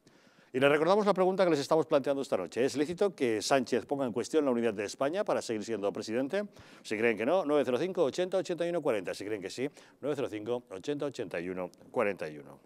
Y les recordamos la pregunta que les estamos planteando esta noche. ¿Es lícito que Sánchez ponga en cuestión la unidad de España para seguir siendo presidente? Si creen que no, 905 80 81 40. Si creen que sí, 905 80 81 41.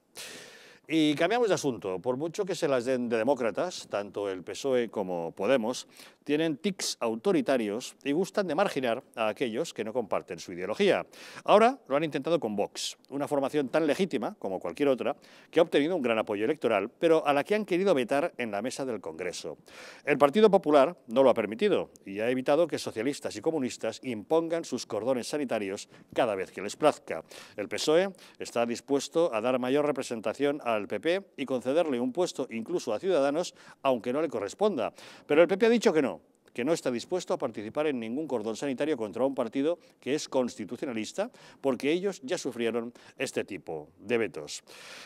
Y cambiamos de asunto. Por mucho que se las den de demócratas, tanto el PSOE como Podemos tienen tics autoritarios y gustan de marginar a aquellos que no comparten su ideología. Ahora lo han intentado con Vox, una formación tan legítima como cualquier otra, que ha obtenido un gran apoyo electoral, pero a la que han querido vetar en la mesa del Congreso. El Partido Popular no lo ha permitido y ha evitado que socialistas y comunistas impongan sus cordones sanitarios cada vez que les plazca. El PSOE está dispuesto a dar mayor representación al PP y concederle un puesto incluso a Ciudadanos, aunque no le corresponda. Pero el PP ha dicho que no, que no está dispuesto a participar en ningún cordón sanitario contra un partido que es constitucionalista, porque ellos ya sufrieron este tipo de vetos.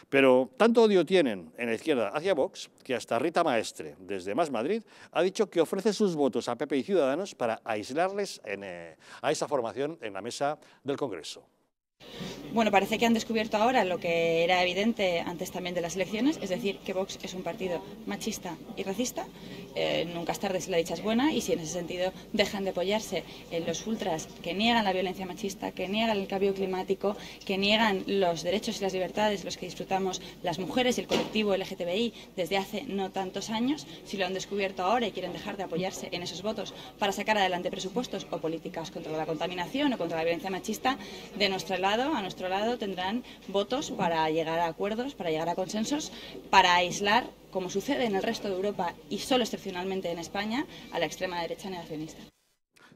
Pero tanto odio tienen en la izquierda hacia Vox que hasta Rita Maestre, desde Más Madrid, ha dicho que ofrece sus votos a PP y Ciudadanos para aislarles eh, a esa formación en la mesa del Congreso. Bueno, parece que han descubierto ahora lo que era evidente antes también de las elecciones, es decir, que Vox es un partido machista y racista. Eh, nunca es tarde si la dicha es buena y si en ese sentido dejan de apoyarse en los ultras que niegan la violencia machista, que niegan el cambio climático, que niegan los derechos y las libertades los que disfrutamos las mujeres y el colectivo LGTBI desde hace no tantos años, si lo han descubierto ahora y quieren dejar de apoyarse en esos votos para sacar adelante presupuestos o políticas contra la contaminación o contra la violencia machista, de nuestro lado, a nuestro otro lado tendrán votos para llegar a acuerdos, para llegar a consensos, para aislar, como sucede en el resto de Europa y solo excepcionalmente en España, a la extrema derecha negacionista.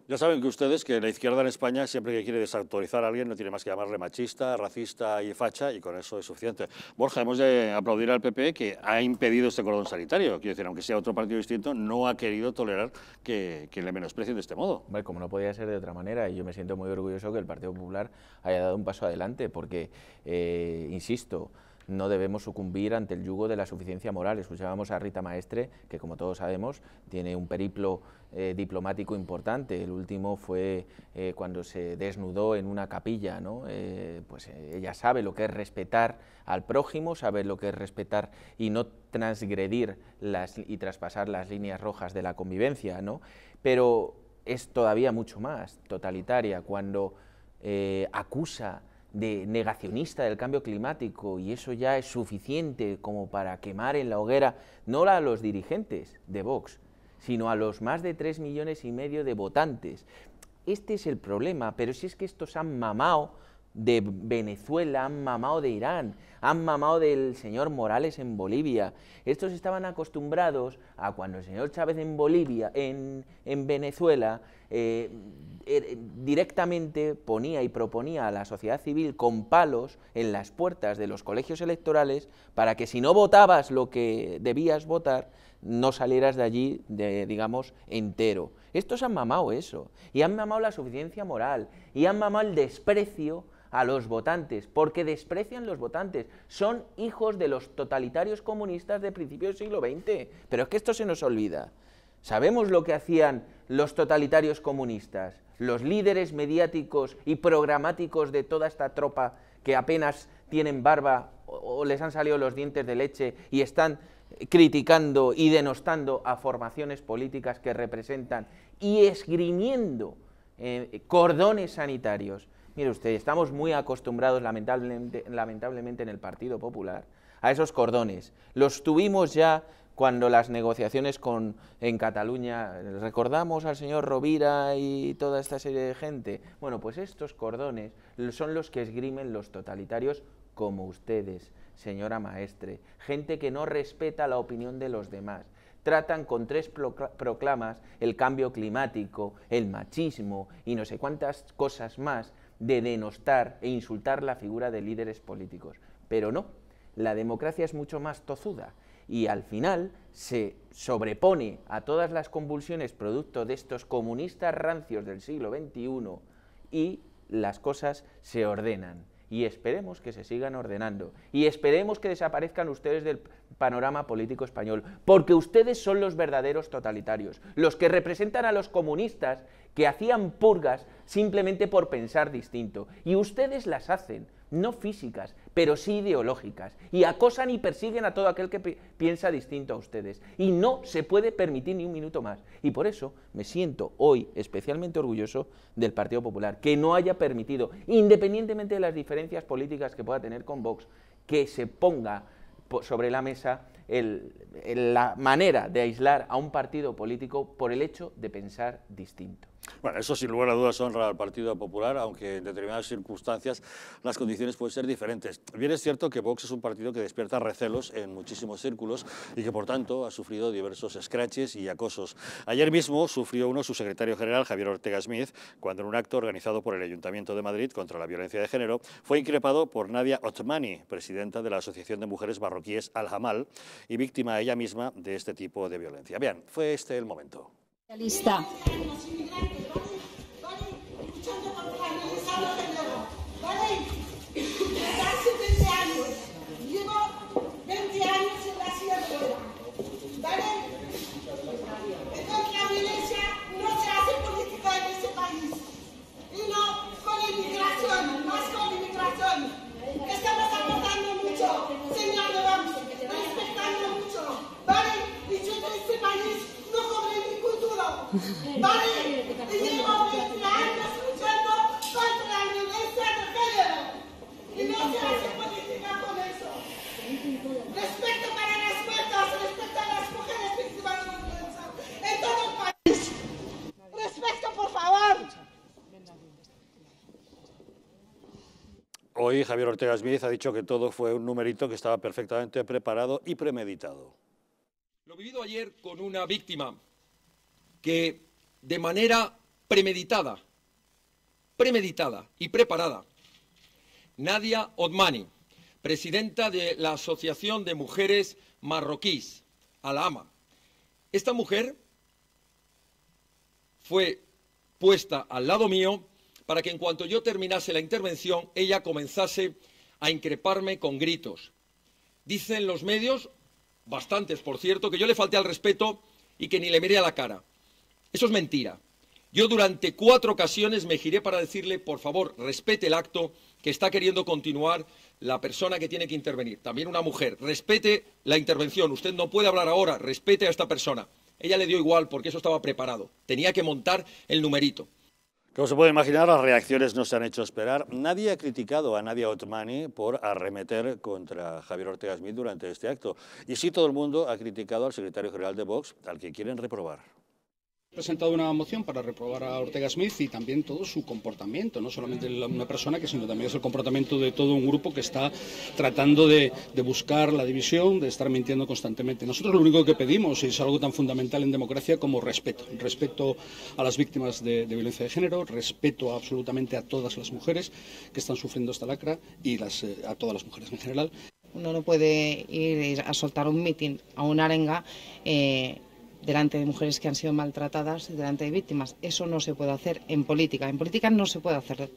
Ya saben que ustedes que la izquierda en España siempre que quiere desautorizar a alguien no tiene más que llamarle machista, racista y facha y con eso es suficiente. Borja, hemos de aplaudir al PP e que ha impedido este cordón sanitario. Quiero decir, aunque sea otro partido distinto, no ha querido tolerar que, le menosprecien de este modo. como no podía ser de otra manera, y yo me siento muy orgulloso que el Partido Popular haya dado un paso adelante porque, eh, insisto, no debemos sucumbir ante el yugo de la suficiencia moral. Escuchábamos a Rita Maestre, que como todos sabemos tiene un periplo eh, diplomático importante. El último fue eh, cuando se desnudó en una capilla. ¿no? Eh, pues ella sabe lo que es respetar al prójimo, sabe lo que es respetar y no transgredir y traspasar las líneas rojas de la convivencia. ¿no? Pero es todavía mucho más totalitaria cuando acusa de negacionista del cambio climático y eso ya es suficiente como para quemar en la hoguera no a los dirigentes de Vox, sino a los más de 3 millones y medio de votantes. Este es el problema, pero si es que estos han mamado de Venezuela, han mamado de Irán, han mamado del señor Morales en Bolivia. Estos estaban acostumbrados a cuando el señor Chávez en Bolivia, en, Venezuela, eh, er, directamente ponía y proponía a la sociedad civil con palos en las puertas de los colegios electorales para que si no votabas lo que debías votar, no salieras de allí, digamos, entero. Estos han mamado eso, y han mamado la suficiencia moral, y han mamado el desprecio a los votantes, porque desprecian los votantes. Son hijos de los totalitarios comunistas de principios del siglo XX. Pero es que esto se nos olvida. Sabemos lo que hacían los totalitarios comunistas, los líderes mediáticos y programáticos de toda esta tropa que apenas tienen barba o les han salido los dientes de leche y están criticando y denostando a formaciones políticas que representan y esgrimiendo eh, cordones sanitarios Mire usted, estamos muy acostumbrados lamentablemente, en el Partido Popular a esos cordones. Los tuvimos ya cuando las negociaciones con, en Cataluña, recordamos al señor Rovira y toda esta serie de gente, bueno, pues estos cordones son los que esgrimen los totalitarios como ustedes, señora maestre, gente que no respeta la opinión de los demás. Tratan con tres proclamas el cambio climático, el machismo y no sé cuántas cosas más de denostar e insultar la figura de líderes políticos. Pero no, la democracia es mucho más tozuda y al final se sobrepone a todas las convulsiones producto de estos comunistas rancios del siglo XXI y las cosas se ordenan y esperemos que se sigan ordenando y esperemos que desaparezcan ustedes del panorama político español, porque ustedes son los verdaderos totalitarios, los que representan a los comunistas que hacían purgas simplemente por pensar distinto y ustedes las hacen no físicas, pero sí ideológicas, y acosan y persiguen a todo aquel que piensa distinto a ustedes. Y no se puede permitir ni un minuto más. Y por eso me siento hoy especialmente orgulloso del Partido Popular, que no haya permitido, independientemente de las diferencias políticas que pueda tener con Vox, que se ponga sobre la mesa la manera de aislar a un partido político por el hecho de pensar distinto. Bueno, eso sin lugar a dudas honra al Partido Popular, aunque en determinadas circunstancias las condiciones pueden ser diferentes. Bien es cierto que Vox es un partido que despierta recelos en muchísimos círculos y que por tanto ha sufrido diversos escraches y acosos. Ayer mismo sufrió uno su secretario general, Javier Ortega Smith, cuando en un acto organizado por el Ayuntamiento de Madrid contra la violencia de género fue increpado por Nadia Otmani, presidenta de la Asociación de Mujeres Barroquíes Al y víctima ella misma de este tipo de violencia. Bien, fue este el momento. Lista. Javier Ortega Smith ha dicho que todo fue un numerito que estaba perfectamente preparado y premeditado. Lo vivido ayer con una víctima que de manera premeditada, premeditada y preparada, Nadia Otmani, presidenta de la Asociación de Mujeres Marroquíes, ALAMA. Esta mujer fue puesta al lado mío para que en cuanto yo terminase la intervención, ella comenzase a increparme con gritos. Dicen los medios, bastantes por cierto, que yo le falté al respeto y que ni le miré a la cara. Eso es mentira. Yo durante cuatro ocasiones me giré para decirle, por favor, respete el acto que está queriendo continuar la persona que tiene que intervenir, también una mujer. Respete la intervención, usted no puede hablar ahora, respete a esta persona. Ella le dio igual porque eso estaba preparado, tenía que montar el numerito. Como se puede imaginar, las reacciones no se han hecho esperar. Nadie ha criticado a Nadia Otmani por arremeter contra Javier Ortega Smith durante este acto. Y sí todo el mundo ha criticado al secretario general de Vox, al que quieren reprobar presentado una moción para reprobar a Ortega Smith y también todo su comportamiento, no solamente una persona, que sino también es el comportamiento de todo un grupo que está tratando de, buscar la división, de estar mintiendo constantemente. Nosotros lo único que pedimos es algo tan fundamental en democracia como respeto, respeto a las víctimas de, violencia de género, respeto absolutamente a todas las mujeres que están sufriendo esta lacra y eh, a todas las mujeres en general. Uno no puede ir a soltar un mitin, a una arenga. Eh, delante de mujeres que han sido maltratadas, delante de víctimas. Eso no se puede hacer en política. En política no se puede hacer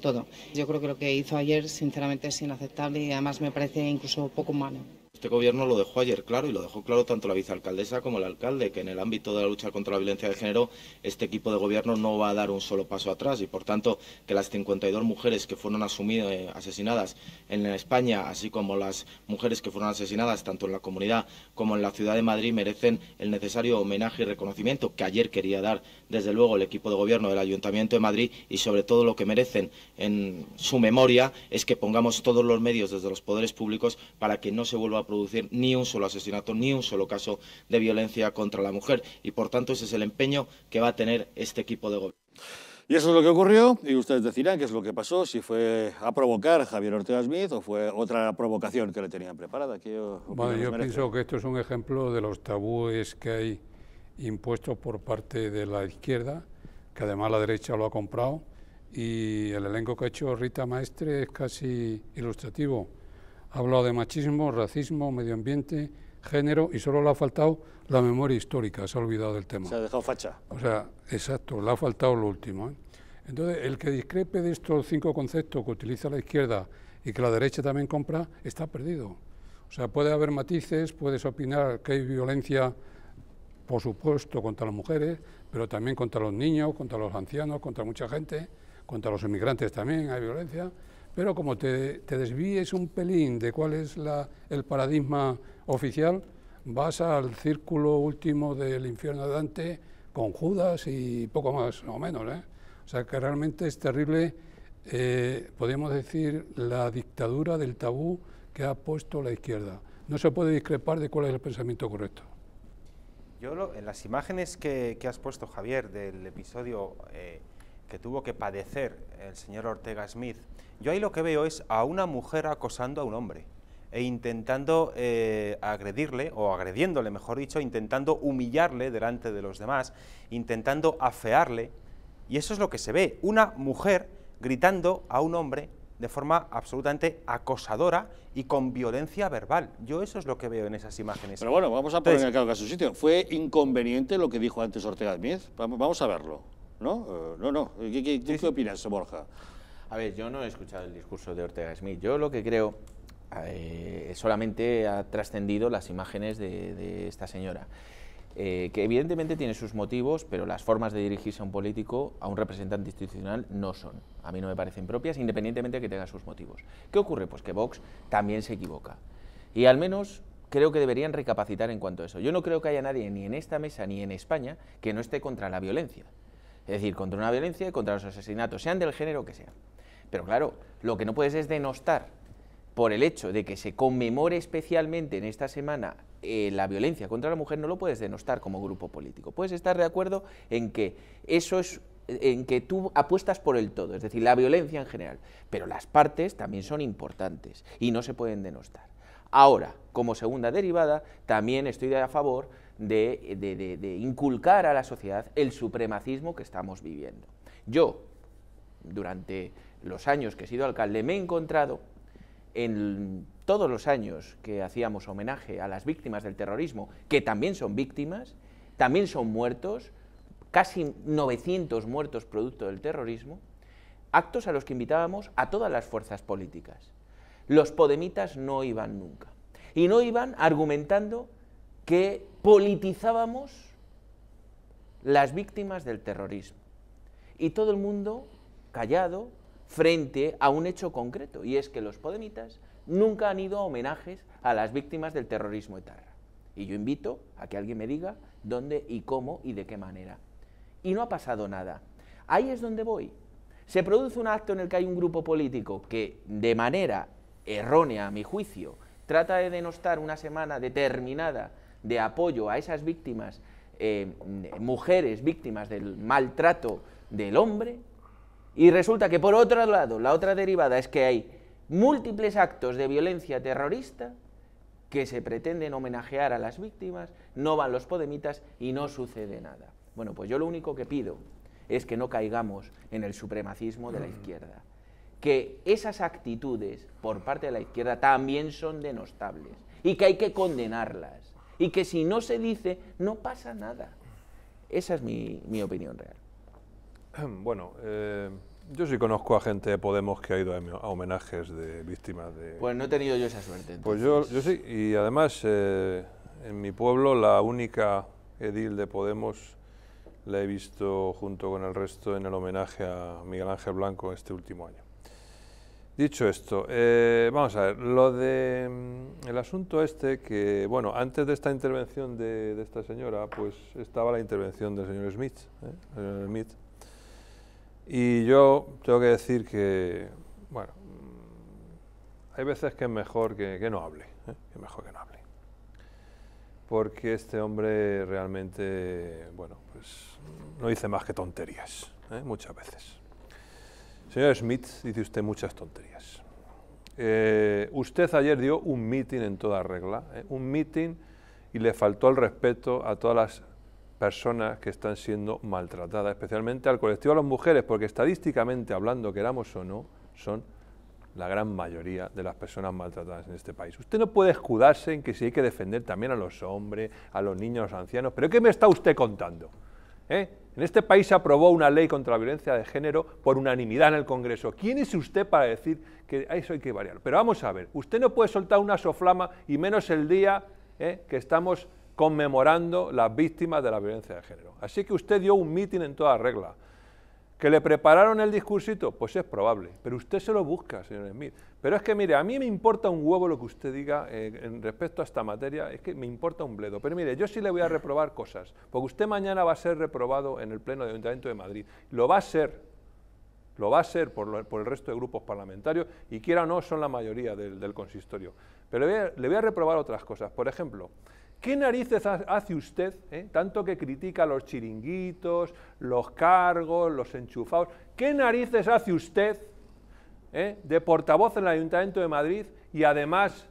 todo. Yo creo que lo que hizo ayer, sinceramente, es inaceptable y además me parece incluso poco humano. Este gobierno lo dejó ayer claro y lo dejó claro tanto la vicealcaldesa como el alcalde, que en el ámbito de la lucha contra la violencia de género este equipo de gobierno no va a dar un solo paso atrás y por tanto que las 52 mujeres que fueron asumidas, eh, asesinadas en España, así como las mujeres que fueron asesinadas tanto en la comunidad como en la ciudad de Madrid, merecen el necesario homenaje y reconocimiento que ayer quería dar desde luego el equipo de gobierno del Ayuntamiento de Madrid y sobre todo lo que merecen en su memoria es que pongamos todos los medios desde los poderes públicos para que no se vuelva a producir ni un solo asesinato, ni un solo caso de violencia contra la mujer. Y por tanto ese es el empeño que va a tener este equipo de gobierno. Y eso es lo que ocurrió, y ustedes decirán qué es lo que pasó, si fue a provocar Javier Ortega Smith o fue otra provocación que le tenían preparada. Bueno, yo pienso que esto es un ejemplo de los tabúes que hay impuestos por parte de la izquierda, que además la derecha lo ha comprado, y el elenco que ha hecho Rita Maestre es casi ilustrativo. Ha hablado de machismo, racismo, medio ambiente, género y solo le ha faltado la memoria histórica, se ha olvidado del tema. Se ha dejado facha. O sea, exacto, le ha faltado lo último. ¿eh? Entonces, el que discrepe de estos cinco conceptos que utiliza la izquierda y que la derecha también compra, está perdido. O sea, puede haber matices, puedes opinar que hay violencia, por supuesto, contra las mujeres, pero también contra los niños, contra los ancianos, contra mucha gente, contra los inmigrantes también hay violencia. Pero como te, desvíes un pelín de cuál es la, el paradigma oficial, vas al círculo último del infierno de Dante con Judas y poco más o menos. ¿eh? O sea que realmente es terrible, eh, podemos decir, la dictadura del tabú que ha puesto la izquierda. No se puede discrepar de cuál es el pensamiento correcto. Yo en las imágenes que, has puesto, Javier, del episodio eh, que tuvo que padecer el señor Ortega Smith, yo ahí lo que veo es a una mujer acosando a un hombre e intentando eh, agredirle, o agrediéndole, mejor dicho, intentando humillarle delante de los demás, intentando afearle. Y eso es lo que se ve, una mujer gritando a un hombre de forma absolutamente acosadora y con violencia verbal. Yo eso es lo que veo en esas imágenes. Pero bueno, vamos a poner en el caso su sitio. ¿Fue inconveniente lo que dijo antes Ortega Smith? Vamos a verlo. ¿no? Eh, no, no. ¿Qué, opinas, Borja? A ver, yo no he escuchado el discurso de Ortega Smith. Yo lo que creo eh, solamente ha trascendido las imágenes de, esta señora. Eh, que evidentemente tiene sus motivos, pero las formas de dirigirse a un político, a un representante institucional, no son. A mí no me parecen propias, independientemente de que tenga sus motivos. ¿Qué ocurre? Pues que Vox también se equivoca. Y al menos creo que deberían recapacitar en cuanto a eso. Yo no creo que haya nadie, ni en esta mesa ni en España, que no esté contra la violencia. Es decir, contra una violencia y contra los asesinatos, sean del género que sea. Pero claro, lo que no puedes es denostar por el hecho de que se conmemore especialmente en esta semana eh, la violencia contra la mujer, no lo puedes denostar como grupo político. Puedes estar de acuerdo en que eso es en que tú apuestas por el todo, es decir, la violencia en general. Pero las partes también son importantes y no se pueden denostar. Ahora, como segunda derivada, también estoy a favor de, inculcar a la sociedad el supremacismo que estamos viviendo. Yo, durante los años que he sido alcalde, me he encontrado en todos los años que hacíamos homenaje a las víctimas del terrorismo, que también son víctimas, también son muertos, casi 900 muertos producto del terrorismo, actos a los que invitábamos a todas las fuerzas políticas los podemitas no iban nunca. Y no iban argumentando que politizábamos las víctimas del terrorismo. Y todo el mundo callado frente a un hecho concreto, y es que los podemitas nunca han ido a homenajes a las víctimas del terrorismo etarra. Y yo invito a que alguien me diga dónde y cómo y de qué manera. Y no ha pasado nada. Ahí es donde voy. Se produce un acto en el que hay un grupo político que de manera errónea a mi juicio, trata de denostar una semana determinada de apoyo a esas víctimas, eh, mujeres víctimas del maltrato del hombre, y resulta que por otro lado, la otra derivada es que hay múltiples actos de violencia terrorista que se pretenden homenajear a las víctimas, no van los podemitas y no sucede nada. Bueno, pues yo lo único que pido es que no caigamos en el supremacismo de la mm. izquierda que esas actitudes por parte de la izquierda también son denostables y que hay que condenarlas y que si no se dice no pasa nada. Esa es mi, opinión real. Bueno, eh, yo sí conozco a gente de Podemos que ha ido a homenajes de víctimas de... Pues no he tenido yo esa suerte. Pues yo, yo, sí, y además eh, en mi pueblo la única edil de Podemos la he visto junto con el resto en el homenaje a Miguel Ángel Blanco este último año. Dicho esto, eh, vamos a ver, lo de mm, el asunto este que, bueno, antes de esta intervención de, esta señora, pues estaba la intervención del señor Smith, ¿eh? el Smith, y yo tengo que decir que, bueno, mm, hay veces que es mejor que, no hable, ¿eh? es mejor que no hable. Porque este hombre realmente, bueno, pues no dice más que tonterías, ¿eh? muchas veces. Señor Smith, dice usted muchas tonterías. Eh, usted ayer dio un meeting en toda regla, eh, un meeting y le faltó el respeto a todas las personas que están siendo maltratadas, especialmente al colectivo de las mujeres, porque estadísticamente hablando, queramos o no, son la gran mayoría de las personas maltratadas en este país. Usted no puede escudarse en que si hay que defender también a los hombres, a los niños, a los ancianos, pero ¿qué me está usted contando? ¿Eh? En este país se aprobó una ley contra la violencia de género por unanimidad en el Congreso. ¿Quién es usted para decir que eso hay que variar? Pero vamos a ver, usted no puede soltar una soflama y menos el día ¿eh? que estamos conmemorando las víctimas de la violencia de género. Así que usted dio un mitin en toda regla. ¿Que le prepararon el discursito? Pues es probable, pero usted se lo busca, señor Smith. Pero es que, mire, a mí me importa un huevo lo que usted diga eh, en respecto a esta materia, es que me importa un bledo. Pero mire, yo sí le voy a reprobar cosas, porque usted mañana va a ser reprobado en el Pleno del Ayuntamiento de Madrid. Lo va a ser, lo va a ser por, el resto de grupos parlamentarios, y quiera o no, son la mayoría del, consistorio. Pero le voy a reprobar otras cosas. Por ejemplo, ¿Qué narices hace usted, eh, tanto que critica los chiringuitos, los cargos, los enchufados? ¿Qué narices hace usted eh, de portavoz en el Ayuntamiento de Madrid y además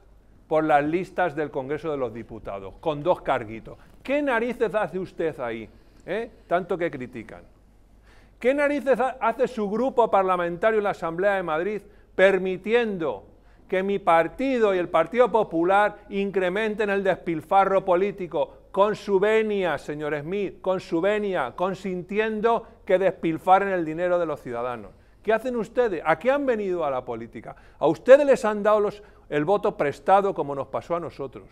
por las listas del Congreso de los Diputados, con dos carguitos? ¿Qué narices hace usted ahí, eh, tanto que critican? ¿Qué narices hace su grupo parlamentario en la Asamblea de Madrid permitiendo que mi partido y el Partido Popular incrementen el despilfarro político con su venia, señor Smith, con su venia, consintiendo que despilfaren el dinero de los ciudadanos. ¿Qué hacen ustedes? ¿A qué han venido a la política? A ustedes les han dado el voto prestado como nos pasó a nosotros.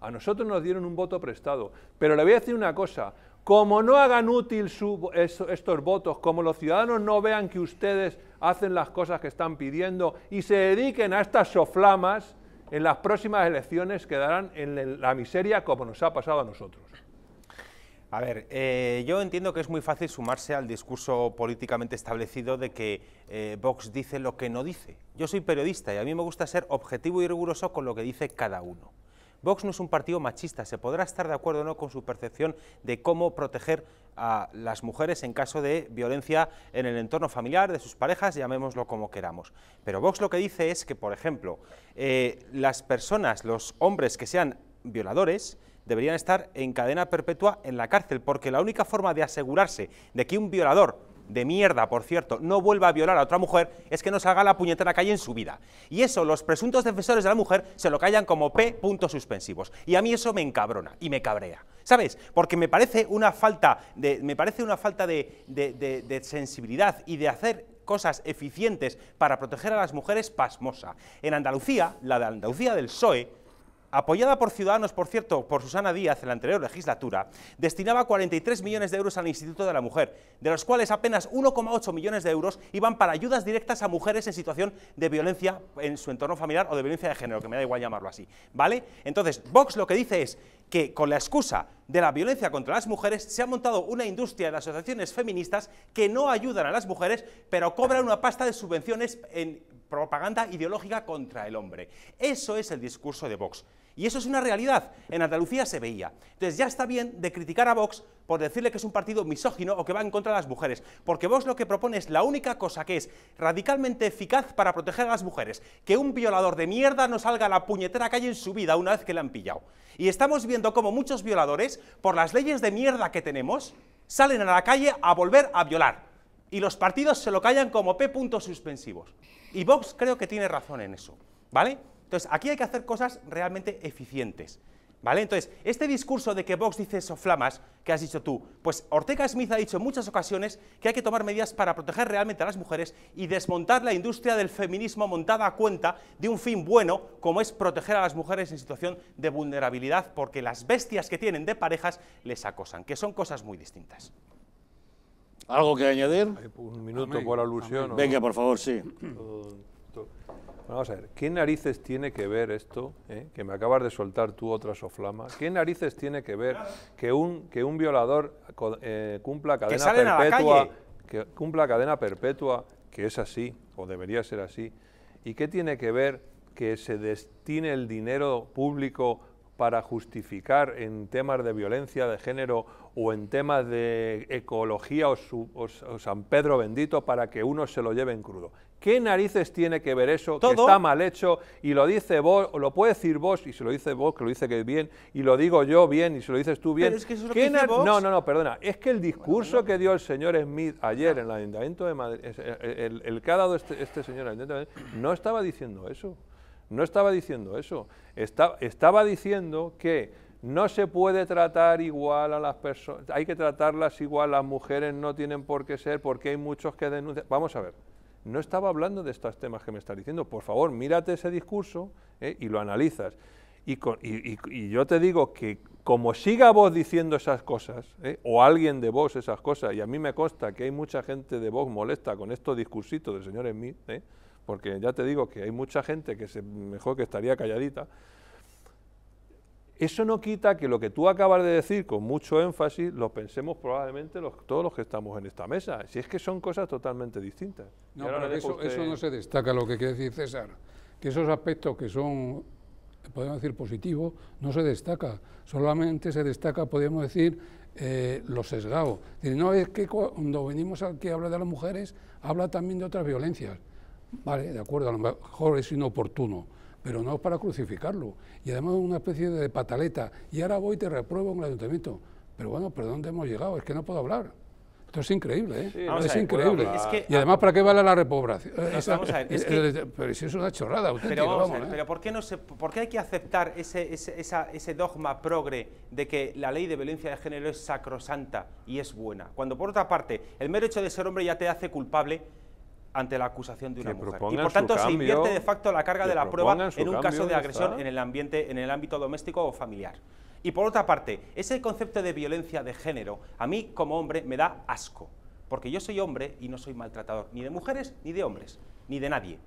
A nosotros nos dieron un voto prestado. Pero le voy a decir una cosa, como no hagan útil estos votos, como los ciudadanos no vean que ustedes hacen las cosas que están pidiendo y se dediquen a estas soflamas, en las próximas elecciones quedarán en la miseria como nos ha pasado a nosotros. A ver, eh, yo entiendo que es muy fácil sumarse al discurso políticamente establecido de que eh, Vox dice lo que no dice. Yo soy periodista y a mí me gusta ser objetivo y riguroso con lo que dice cada uno. Vox no es un partido machista, se podrá estar de acuerdo o no con su percepción de cómo proteger a las mujeres en caso de violencia en el entorno familiar, de sus parejas, llamémoslo como queramos. Pero Vox lo que dice es que, por ejemplo, eh, las personas, los hombres que sean violadores, deberían estar en cadena perpetua en la cárcel, porque la única forma de asegurarse de que un violador de mierda, por cierto, no vuelva a violar a otra mujer, es que no salga la puñetera calle en su vida. Y eso los presuntos defensores de la mujer se lo callan como P suspensivos. Y a mí eso me encabrona y me cabrea. ¿Sabes? Porque me parece una falta de, me parece una falta de, sensibilidad y de hacer cosas eficientes para proteger a las mujeres pasmosa. En Andalucía, la de Andalucía del PSOE, apoyada por Ciudadanos, por cierto, por Susana Díaz en la anterior legislatura, destinaba 43 millones de euros al Instituto de la Mujer, de los cuales apenas 1,8 millones de euros iban para ayudas directas a mujeres en situación de violencia en su entorno familiar o de violencia de género, que me da igual llamarlo así, ¿vale? Entonces, Vox lo que dice es que con la excusa de la violencia contra las mujeres se ha montado una industria de asociaciones feministas que no ayudan a las mujeres, pero cobran una pasta de subvenciones en propaganda ideológica contra el hombre. Eso es el discurso de Vox. Y eso es una realidad. En Andalucía se veía. Entonces ya está bien de criticar a Vox por decirle que es un partido misógino o que va en contra de las mujeres, porque Vox lo que propone es la única cosa que es radicalmente eficaz para proteger a las mujeres, que un violador de mierda no salga a la puñetera calle en su vida una vez que le han pillado. Y estamos viendo cómo muchos violadores, por las leyes de mierda que tenemos, salen a la calle a volver a violar. Y los partidos se lo callan como P puntos suspensivos. Y Vox creo que tiene razón en eso, ¿vale? Entonces, aquí hay que hacer cosas realmente eficientes. ¿Vale? Entonces, este discurso de que Vox dice eso flamas, que has dicho tú, pues Ortega Smith ha dicho en muchas ocasiones que hay que tomar medidas para proteger realmente a las mujeres y desmontar la industria del feminismo montada a cuenta de un fin bueno, como es proteger a las mujeres en situación de vulnerabilidad, porque las bestias que tienen de parejas les acosan, que son cosas muy distintas. ¿Algo que añadir? un minuto por alusión. Venga, por favor, sí vamos a ver, ¿qué narices tiene que ver esto, eh, que me acabas de soltar tú otra soflama? ¿Qué narices tiene que ver que un, que un violador eh, cumpla cadena perpetua, que cumpla cadena perpetua, que es así, o debería ser así? ¿Y qué tiene que ver que se destine el dinero público para justificar en temas de violencia de género o en temas de ecología o, San Pedro bendito para que uno se lo lleve en crudo. ¿Qué narices tiene que ver eso? Que está mal hecho y lo dice vos, o lo puede decir vos, y se lo dice vos, que lo dice que es bien, y lo digo yo bien, y se lo dices tú bien. Pero es que eso es lo que No, no, no, perdona. Es que el discurso que dio el señor Smith ayer en el Ayuntamiento de Madrid, eh, eh, el, que ha dado este, este señor Ayuntamiento de Madrid, no estaba diciendo eso. No estaba diciendo eso. estaba diciendo que no se puede tratar igual a las personas, hay que tratarlas igual, las mujeres no tienen por qué ser, porque hay muchos que denuncian. Vamos a ver no estaba hablando de estos temas que me está diciendo. Por favor, mírate ese discurso eh, y lo analizas. Y, yo te digo que como siga vos diciendo esas cosas, eh, o alguien de vos esas cosas, y a mí me consta que hay mucha gente de vos molesta con estos discursitos del señor Smith, eh, porque ya te digo que hay mucha gente que se, mejor que estaría calladita, eso no quita que lo que tú acabas de decir con mucho énfasis lo pensemos probablemente todos los que estamos en esta mesa, si es que son cosas totalmente distintas. No, pero eso, no se destaca, lo que quiere decir César, que esos aspectos que son, podemos decir, positivos, no se destaca, solamente se destaca, podemos decir, eh, los sesgados. No es que cuando venimos aquí a hablar de las mujeres, habla también de otras violencias. Vale, de acuerdo, a lo mejor es inoportuno pero no es para crucificarlo. Y además una especie de pataleta. Y ahora voy y te repruebo en el ayuntamiento. Pero bueno, ¿pero dónde hemos llegado? Es que no puedo hablar. Esto es increíble, ¿eh? es increíble. y además, ¿para qué vale la repoblación? Vamos a pero si es una chorrada, Pero, vamos ¿eh? pero ¿por, qué no se, ¿por qué hay que aceptar ese, ese, ese, dogma progre de que la ley de violencia de género es sacrosanta y es buena? Cuando, por otra parte, el mero hecho de ser hombre ya te hace culpable ante la acusación de una mujer. Y por tanto se invierte de facto la carga de la prueba en un caso de agresión en el ambiente, en el ámbito doméstico o familiar. Y por otra parte, ese concepto de violencia de género, a mí como hombre me da asco, porque yo soy hombre y no soy maltratador, ni de mujeres, ni de hombres, ni de nadie.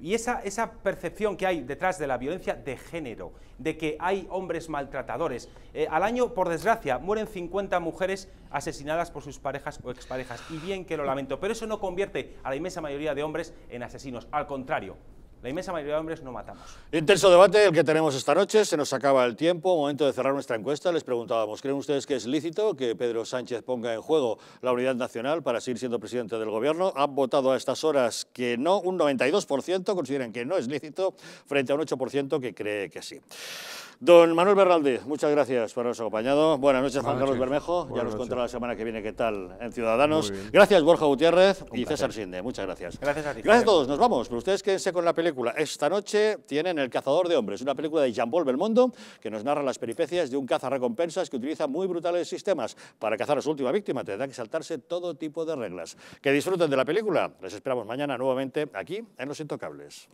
Y esa, percepción que hay detrás de la violencia de género, de que hay hombres maltratadores. Eh, al año, por desgracia, mueren 50 mujeres asesinadas por sus parejas o exparejas. Y bien que lo lamento, pero eso no convierte a la inmensa mayoría de hombres en asesinos. Al contrario, la inmensa mayoría de hombres no matamos. Intenso debate el que tenemos esta noche. Se nos acaba el tiempo. Momento de cerrar nuestra encuesta. Les preguntábamos, ¿creen ustedes que es lícito que Pedro Sánchez ponga en juego la unidad nacional para seguir siendo presidente del gobierno? Han votado a estas horas que no. Un 92% consideran que no es lícito frente a un 8% que cree que sí. Don Manuel Berraldez, muchas gracias por habernos acompañado. Buenas noches, Juan Carlos Bermejo. ya nos contará la semana que viene qué tal en Ciudadanos. Gracias, Borja Gutiérrez y César Sinde. Muchas gracias. Gracias a ti. Gracias a todos. Nos vamos. Pero ustedes quédense con la película. Esta noche tienen El cazador de hombres, una película de Jean-Paul Belmondo que nos narra las peripecias de un recompensas que utiliza muy brutales sistemas para cazar a su última víctima. Tendrá que saltarse todo tipo de reglas. Que disfruten de la película. Les esperamos mañana nuevamente aquí en Los Intocables.